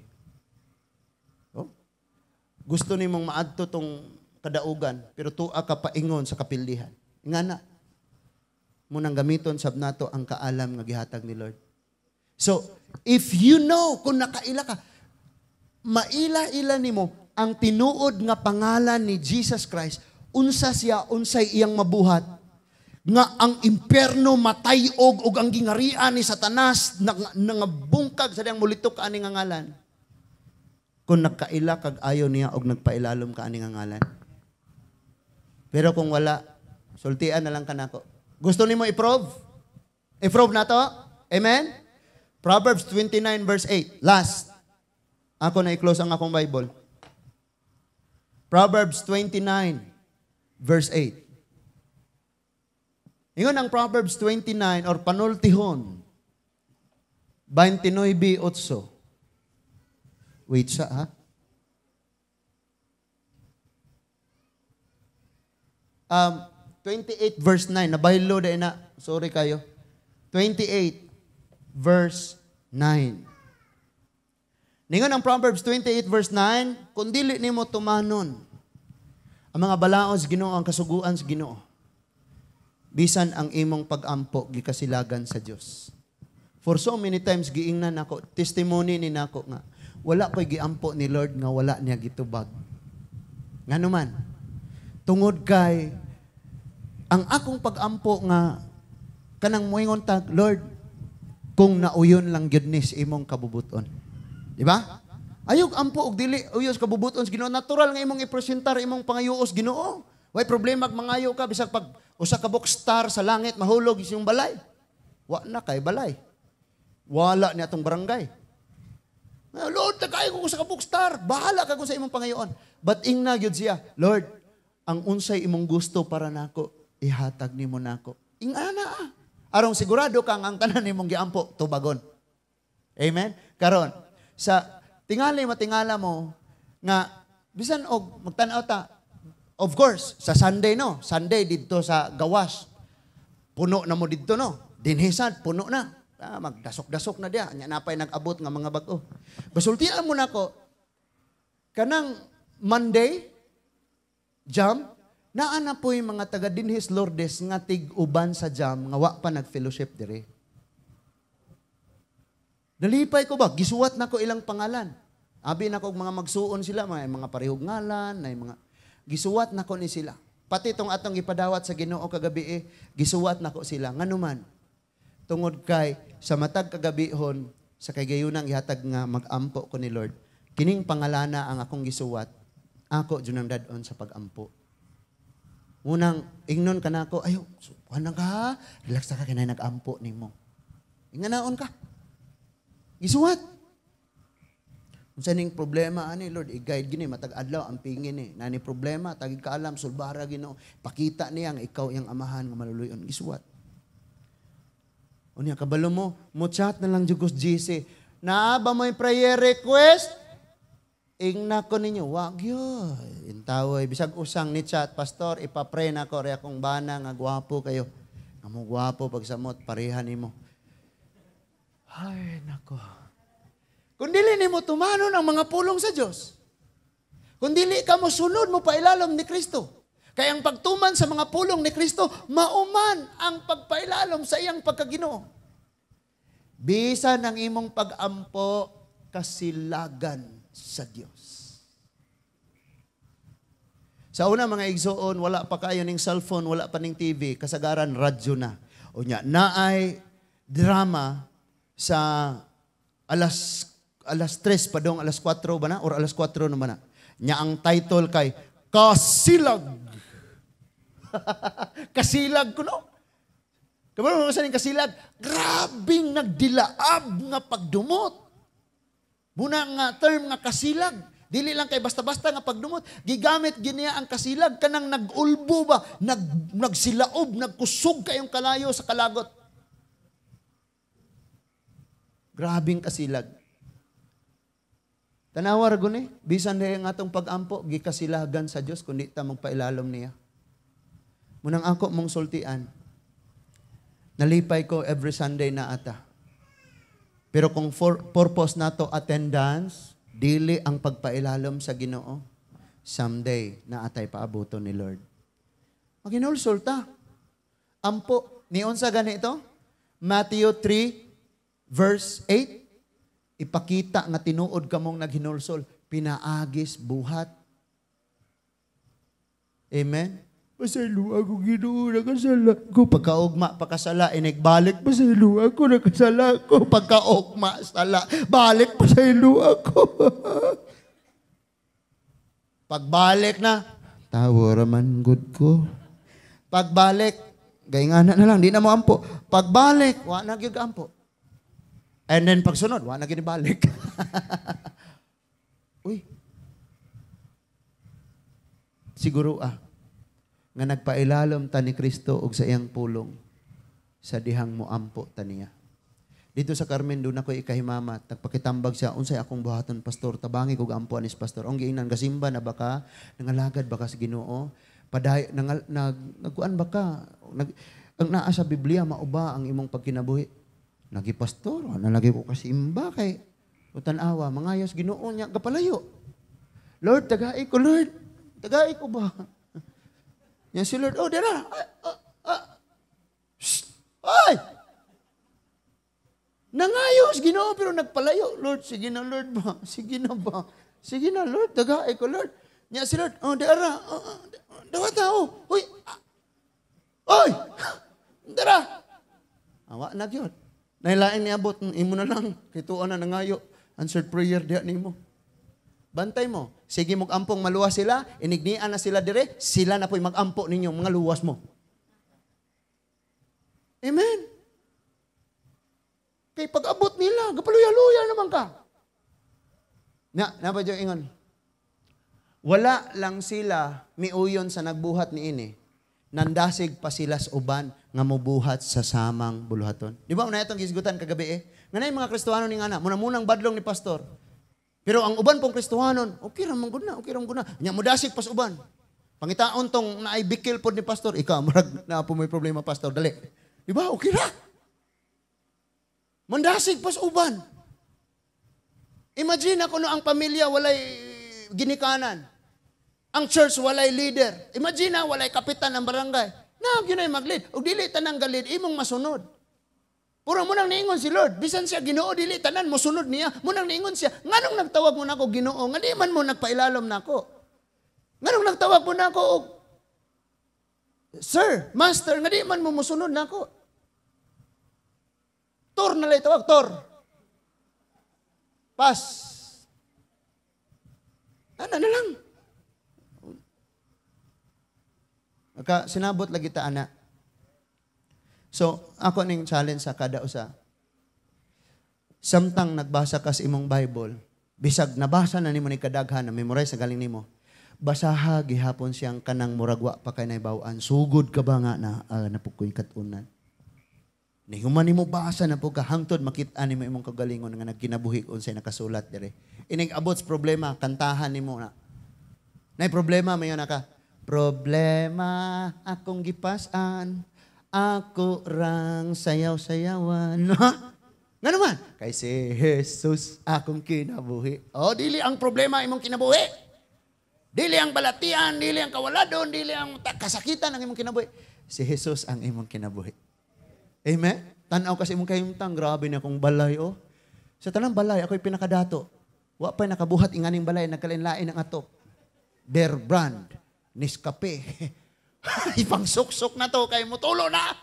Oh? Gusto mong maadto tong kadaugan pero tuwa ka paingon sa kapildihan. Nga na. Munang gamiton sab nato ang kaalam nga gihatag ni Lord So, if you know kung nakaila ka, maila-ila nimo ang tinuod nga pangalan ni Jesus Christ, unsa siya, unsay iyang mabuhat, nga ang impyerno matayog og ang gingarian ni Satanas na, nangabungkag sa diyang mulito ka ani nga ngalan. Kung nakaila kag ayo niya og nagpailalom ka ani nga ngalan. Pero kung wala, sultian na lang kanako. Gusto nimo i-prove? I-prove na to? Amen? Proverbs 29 verse 8. Last. Ako na i-close ang akong Bible. Proverbs 29 verse 8. Ingon ang Proverbs 29 or panultihon 29b8. Wait sa ha? Um, 28 verse 9. Nabahilo dahil ina. Sorry kayo. 28 verse 9. Ningon ang Proverbs 28 verse 9, kung dili nimo tumanon ang mga balaos Ginoo ang kasuguan sa Ginoo. Bisan ang imong pag-ampo gikasilagan sa Dios. For so many times giingnan nako testimony ni nako nga wala ko'y giampo ni Lord nga wala niya gitubag. Ngano man tungod kay ang akong pag-ampo nga kanang moingon tag Lord kung nauyon lang gyud ni imong kabubuton. Di ba? Ayog ampo og dili uyos kabubuton sa Ginoo. Natural nga imong ipresentar imong pangayoos Ginoo. Way problema mangayo ka bisag pag usa ka box star sa langit mahulog is yung balay. Wa na kay balay. Wala ni atong barangay. Lord, takay ko sa box star. Bahala ka kung sa imong pangayoon. But ing na gyud siya, Lord, ang unsay imong gusto para nako, ihatag nimo nako. Ing ana ah aron sigurado kang ang tanan nimong giampo tubagon. Amen. Karon sa tingali matingala mo nga bisan og magtan-aw ta Of course, sa Sunday no, Sunday dito sa gawas. Puno na mo dito no. Dinhesad puno na. Ah, magdasok-dasok na dia. Nya napay nag-abot nga mga bag-o. Basultian mo nako kanang Monday jam Naa na po yung mga taga Dinhis Lourdes nga tig-uban sa jam, nga wa pa nag-fellowship dire. Dalipay ko ba? Gisuwat na ko ilang pangalan. Abi na ko mga magsuon sila, may mga parihog ngalan, may mga... Gisuwat na ko ni sila. Pati tong atong ipadawat sa ginoo kagabi eh, gisuwat na ko sila. Nga tungod kay sa matag kagabihon, sa kay gayunang gihatag nga mag-ampo ko ni Lord, kining pangalana ang akong gisuwat, ako dyan ang dadon sa pag-ampo. Unang, ignon ka na ako, ayo, so, ka? Relax ka, kinay nag-ampo ni mo. Inganaon ka. Gisuwat. Unsa ning problema ani Lord, i-guide gini matag adlaw ang pingin ni. Eh. Nani problema, tagig kaalam sulbara gino, Pakita niya ang ikaw yang amahan nga maluluyon. Gisuwat. Unya kabalo mo, mo chat na lang jugos GC. Na ba yung prayer request? na ko ninyo, wag yun. Intawoy, bisag usang ni chat, Pastor, ipapre na ko, rea kong bana, nga gwapo kayo. Amo gwapo, pagsamot, pareha ni mo. Ay, nako. Kung dili ni mo tumanon ang mga pulong sa Diyos, kung dili ka mo sunod mo pailalom ni Kristo, kaya ang pagtuman sa mga pulong ni Kristo, mauman ang pagpailalom sa iyang pagkaginoo. Bisa ng imong pagampo, kasilagan sa Dios. Sa una mga igsoon, wala pa kayo ning cellphone, wala pa ning TV, kasagaran radyo na. O nya, naay drama sa alas alas 3 pa dong, alas 4 ba na? Or alas 4 na ba na? Nya ang title kay Kasilag. kasilag ko no? Kamu mo sa kasilag? Grabing nagdilaab nga pagdumot. Muna nga term nga kasilag. Dili lang kay basta-basta nga pagdumot. Gigamit giniya ang kasilag. Kanang nagulbo ba, nag, nagsilaob, nagkusog kayong kalayo sa kalagot. Grabing kasilag. Tanawa ra guni, bisan diri nga atong pagampo gikasilagan sa Dios kundi ta magpailalom niya. Munang ako mong sultian. Nalipay ko every Sunday na ata. Pero kung for purpose nato attendance, dili ang pagpailalom sa Ginoo, someday na atay paabuton ni Lord. Maginulsulta. Ampo, niyon sa ganito, Matthew 3, verse 8, ipakita nga tinuod ka mong naghinulsol, pinaagis buhat. Amen? Pasaylo ako ginoo na kasala ko. Pagkaugma eh, pa kasala, inagbalik. Pasaylo ako na kasala ko. Pagkaugma sala, balik pasaylo ako. Pagbalik na, tawo raman good ko. Pagbalik, gayngana na lang, di na mo ampo. Pagbalik, wa na gyud ampo. And then pagsunod, wa na gyud balik. Uy. Siguro ah, nga nagpailalom ta ni Kristo og sa iyang pulong sa dihang moampo ta niya. Dito sa Carmen doon ako ikahimama, nagpakitambag siya, unsay akong buhaton pastor, tabangi kog ampo anis pastor. Ang giingnan gasimba na baka, nangalagad baka sa Ginoo, paday nangal, nag nagkuan baka, nag, ang naa sa Biblia mauba ang imong pagkinabuhi. Nagi pastor, ano ko kasimba kay utanawa, mangayos Ginoo niya kapalayo. Lord, tagai ko Lord. Tagai ko ba? Yan si Lord, oh, dira. Ay, ah, ah, ah. Nangayos, ginoo, oh, pero nagpalayo. Lord, sige na, Lord ba? Sige na ba? Sige na, Lord, dagaay eh, ko, Lord. Niya si Lord, oh, dira. Oh, dawata, oh. Uy, Oy! Dira! Awa na yun. Nailain niya abot, imo na lang. Kituan na nangayo. Answered prayer diya ni mo. Bantay mo. Sige magampong maluwas sila, inignian na sila dire, sila na po'y magampo ninyo, mga luwas mo. Amen. Kay pag-abot nila, gapaluya-luya naman ka. Na, na ba ingon? Wala lang sila miuyon sa nagbuhat ni ini. Nandasig pa sila sa uban nga mubuhat sa samang buluhaton. Di ba una itong gisgutan kagabi eh? Nga na mga Kristiyano ni nga na, munang-munang badlong ni pastor pero ang uban pong Kristohanon, okay ramang gud na, okay ramang gud Nya mudasig pas uban. Pangitaon tong naay bikil pod ni pastor, ikaw murag na po may problema pastor, dali. Di ba? Okay ra. Mundasig pas uban. Imagine ako no ang pamilya walay ginikanan. Ang church walay leader. Imagine na walay kapitan ng barangay. Na gyud mag-lead. Og dili tanang galid imong masunod. Puro mo nang niingon si Lord. Bisan siya Ginoo dili tanan mo sunod niya. Mo nang niingon siya. Nganong nagtawag mo nako na Ginoo? Ngani man mo nagpailalom nako. Na Nganong nagtawag mo nako na og Sir, Master, ngani man mo musunod nako. Tor na lay tawag, tor. Pas. Ana na lang. Aka, sinabot lagi ta ana. So, ako ning challenge sa kada usa. Samtang nagbasa ka sa imong Bible, bisag nabasa na nimo ni kadaghan, na memorize na galing nimo. Basaha gihapon siyang kanang muragwa pa kay naibawaan. Sugod ka ba nga na uh, napukoy katunan. human nimo basa na po kahangtod makita nimo imong kagalingon nga nagkinabuhi unsay nakasulat dire. Ining abot problema kantahan nimo na. Nay problema mayo naka problema akong gipasan ako rang sayaw-sayawan. Nga naman, kay si Jesus akong kinabuhi. O, oh, dili ang problema imong kinabuhi. Dili ang balatian, dili ang kawaladon, dili ang kasakitan ang imong kinabuhi. Si Jesus ang imong kinabuhi. Amen? Tanaw kasi imong kayumtang, grabe na akong balay, oh. Sa tanang balay, ako'y pinakadato. Wa pa'y nakabuhat inganing balay, nagkalain-lain ang atop. Bear brand, Nescafe. Ipangsuksok na to, kay mo tulo na.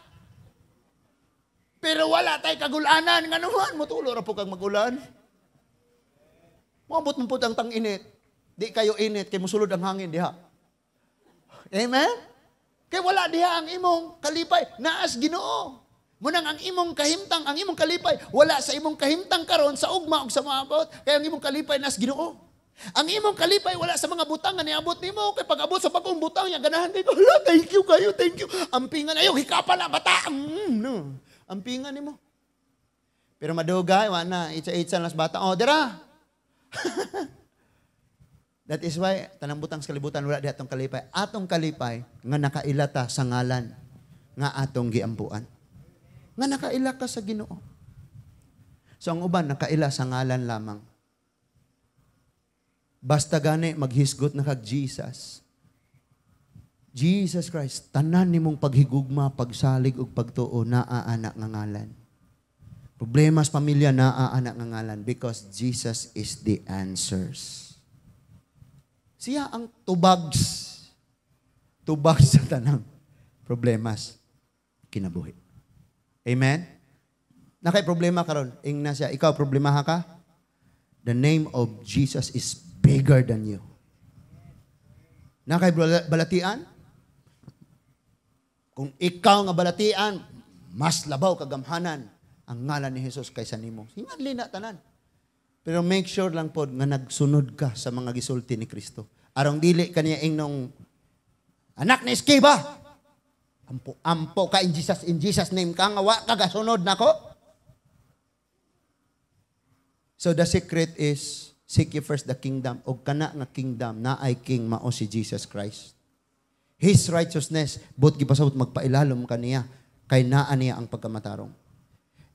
Pero wala tay kagulanan. nganuhan mo tulo ra po kang magulan. Mabot mo po ang tang init. Di kayo init, kay musulod ang hangin diha. Amen? Kay wala diha ang imong kalipay. Naas ginoo. Munang ang imong kahimtang, ang imong kalipay, wala sa imong kahimtang karon sa ugma ug sa maabot. kay ang imong kalipay nas ginoo. Ang imong kalipay wala sa mga butang nga niabot nimo kay pag-abot sa bagong butang niya ganahan kay ko. thank you kayo, thank you. Ampingan ayo hikapa na bata. Mm, no. Ampingan nimo. Pero madugay wa na itsa-itsa nas bata. Oh, dira. That is why tanang butang sa kalibutan wala di atong kalipay. Atong kalipay nga nakailata sa ngalan nga atong giampuan. Nga nakailaka sa Ginoo. So ang uban nakaila sa ngalan lamang Basta gani, maghisgot na kag Jesus. Jesus Christ, tanan nimong paghigugma, pagsalig ug pagtuo naaanak nga ngalan. Problemas sa pamilya naaanak nga ngalan because Jesus is the answers. Siya ang tubags. Tubags sa tanang problemas kinabuhi. Amen? Nakay problema karon, ing na siya, ikaw problemaha ka? The name of Jesus is bigger than you. balatian? Kung ikaw nga balatian, mas labaw kagamhanan ang ngalan ni Jesus kaysa nimo. Hinganli na tanan. Pero make sure lang po nga nagsunod ka sa mga gisulti ni Kristo. Arong dili kaniya ing nung anak ni Skiba. Ampo, ampo ka in Jesus, in Jesus name ka nga wa kagasunod nako. So the secret is seek ye first the kingdom, o kana nga kingdom, na ay king mao si Jesus Christ. His righteousness, but gipasabot magpailalom kaniya, kay naa niya ang pagkamatarong.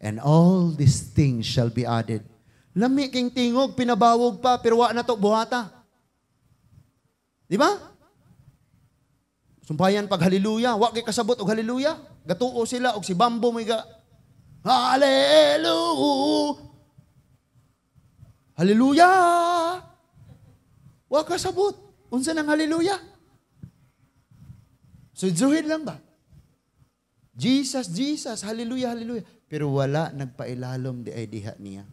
And all these things shall be added. Lami king tingog, pinabawog pa, pero wa na to buhata. Di ba? Sumpayan pag haleluya, wa kay kasabot og haleluya. Gatuo sila og si Bambo mga ga Hallelujah! Hallelujah! Wa ka sabot. Unsa nang hallelujah? Sudsuhin lang ba? Jesus, Jesus, hallelujah, hallelujah. Pero wala nagpailalom di ay diha niya.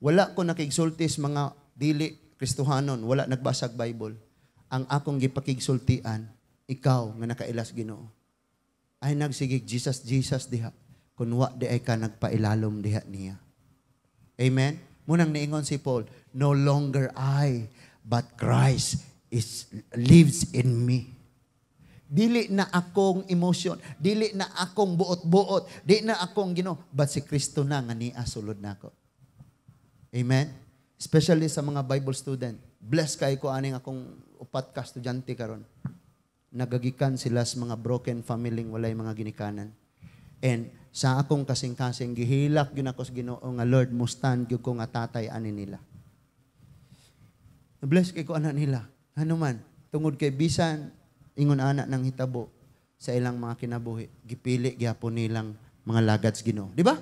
Wala ko nakigsultis mga dili Kristohanon, wala nagbasag Bible. Ang akong gipakigsultian, ikaw nga nakailas Ginoo. Ay nagsigig Jesus, Jesus diha. Kunwa di ay ka nagpailalom diha niya. Amen. Munang niingon si Paul, No longer I, but Christ is, lives in me. Dili na akong emotion, dili na akong buot-buot, di na akong gino, but si Kristo na nga niya sulod na ako. Amen? Especially sa mga Bible student. Bless kay ko aning akong upat ka estudyante karon. Nagagikan sila sa mga broken family walay mga ginikanan. And sa akong kasing-kasing gihilak gyud ako sa Ginoo nga Lord mustan gyud ko nga tatay ani nila. Bless kay ko anak nila. Ano man tungod kay bisan ingon anak ng hitabo sa ilang mga kinabuhi gipili gyapon nilang mga lagad sa Ginoo, di ba?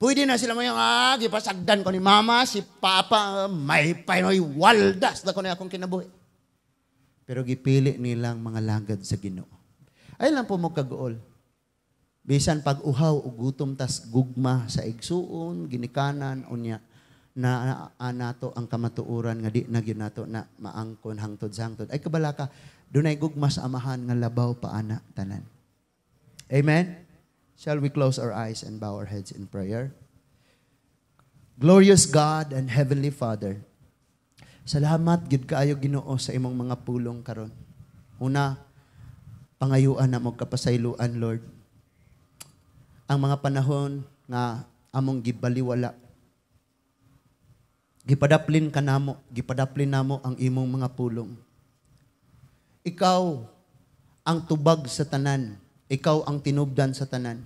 Pwede na sila may ah, gipasagdan ko ni mama, si papa, may panoy waldas na ko na akong kinabuhi. Pero gipili nilang mga lagad sa Ginoo. Ay lang po mo kagool. Bisan pag uhaw o gutom tas gugma sa igsuon, ginikanan, unya na anato ang kamatuoran nga di na gyud nato na maangkon hangtod sa hangtod ay kabalaka dunay gugma sa amahan nga labaw pa ana tanan amen shall we close our eyes and bow our heads in prayer glorious god and heavenly father salamat gid kaayo Ginoo sa imong mga pulong karon una pangayuan na mo kapasayloan lord ang mga panahon nga among gibaliwala. Gipadaplin ka namo, gipadaplin namo ang imong mga pulong. Ikaw ang tubag sa tanan, ikaw ang tinubdan sa tanan.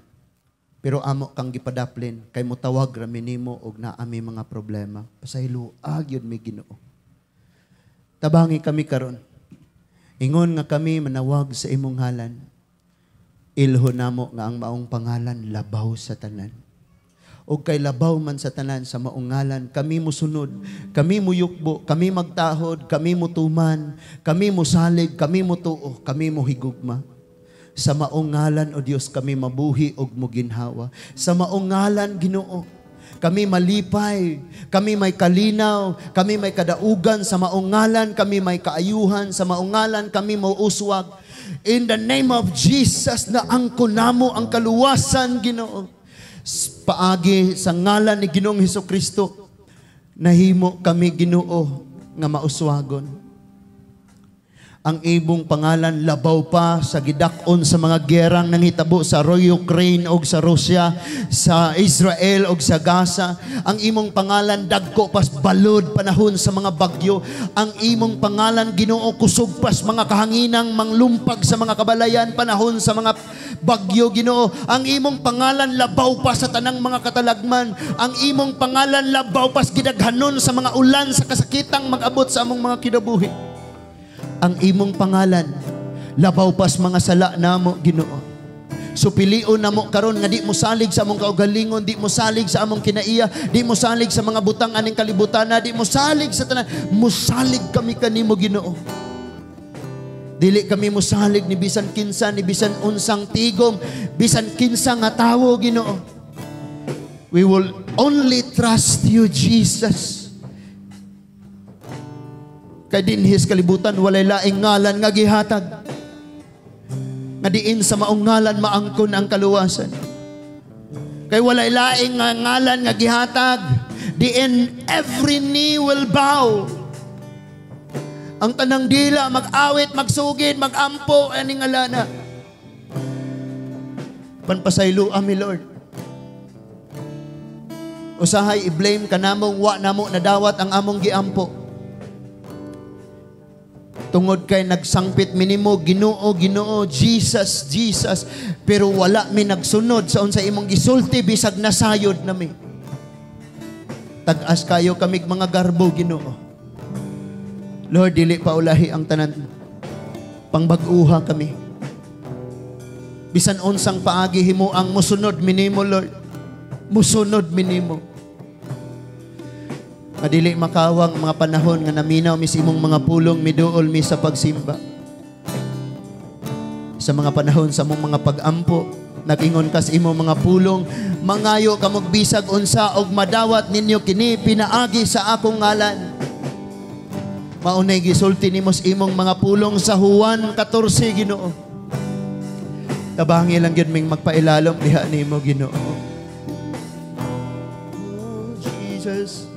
Pero amo kang gipadaplin, kay mo tawag rami nimo og naa mi mga problema. Pasaylo, agyod ah, mi Ginoo. Tabangi kami karon. Ingon nga kami manawag sa imong halan Ilho namo nga ang maong pangalan labaw sa tanan. O kay labaw man sa tanan sa maungalan, kami mo sunod, kami mo yukbo, kami magtahod, kami mo tuman, kami mo salig, kami mo tuo, kami mo higugma. Sa maungalan, O Dios, kami mabuhi og muginhawa. Sa maungalan, Ginoo, kami malipay, kami may kalinaw, kami may kadaugan sa maungalan, kami may kaayuhan, sa maungalan kami mauuswag, In the name of Jesus, na angko namo ang kaluwasan, Ginoo. Paagi sa ngalan ni Ginoong Heso Kristo, nahimo kami, Ginoo, nga mauswagon ang ibong pangalan labaw pa sa gidakon sa mga gerang nang hitabo sa Roy Ukraine og sa Rusya, sa Israel og sa Gaza. Ang imong pangalan dagko pas balod panahon sa mga bagyo. Ang imong pangalan Ginoo kusog pas mga kahanginang manglumpag sa mga kabalayan panahon sa mga bagyo Ginoo. Ang imong pangalan labaw pa sa tanang mga katalagman. Ang imong pangalan labaw pas gidaghanon sa mga ulan sa kasakitang magabot sa among mga kinabuhi ang imong pangalan. Labaw pas mga sala namo Ginoo. So pilion na karon nga di mo salig sa among kaugalingon, di mo salig sa among kinaiya, di mo salig sa mga butang aning kalibutan na, di mo salig sa tanan. Musalig kami kanimo Ginoo. Dili kami musalig ni bisan kinsa, ni bisan unsang tigom, bisan kinsa nga tawo Ginoo. We will only trust you, Jesus. Kay dinhis kalibutan, walay laing ngalan nga gihatag. Nga diin sa maong ngalan maangkon ang kaluwasan. Kay walay laing ngalan nga gihatag, diin every knee will bow. Ang tanang dila, mag-awit, magsugid, mag-ampo, nga lana Panpasaylo ami Lord usahay i-blame ka namong wa namo nadawat ang among giampo. Tungod kay nagsangpit minimo Ginoo, Ginoo, Jesus, Jesus, pero wala mi nagsunod sa unsa imong gisulti bisag nasayod nami. Tag-as kayo kami mga garbo Ginoo. Lord, dili pa ulahi ang tanan. Pangbag-uha kami. Bisan unsang paagi himo ang musunod minimo Lord. Musunod minimo. Adili makawang mga panahon nga naminaw mis imong mga pulong miduol mi sa pagsimba. Sa mga panahon sa mong mga pagampo, nagingon kas imo mga pulong, mangayo kamog bisag unsa og madawat ninyo kini pinaagi sa akong ngalan. Maunay gisulti nimo sa imong mga pulong sa Juan 14 Ginoo. Tabangi lang gyud ming magpailalom diha nimo Ginoo. Oh, Jesus.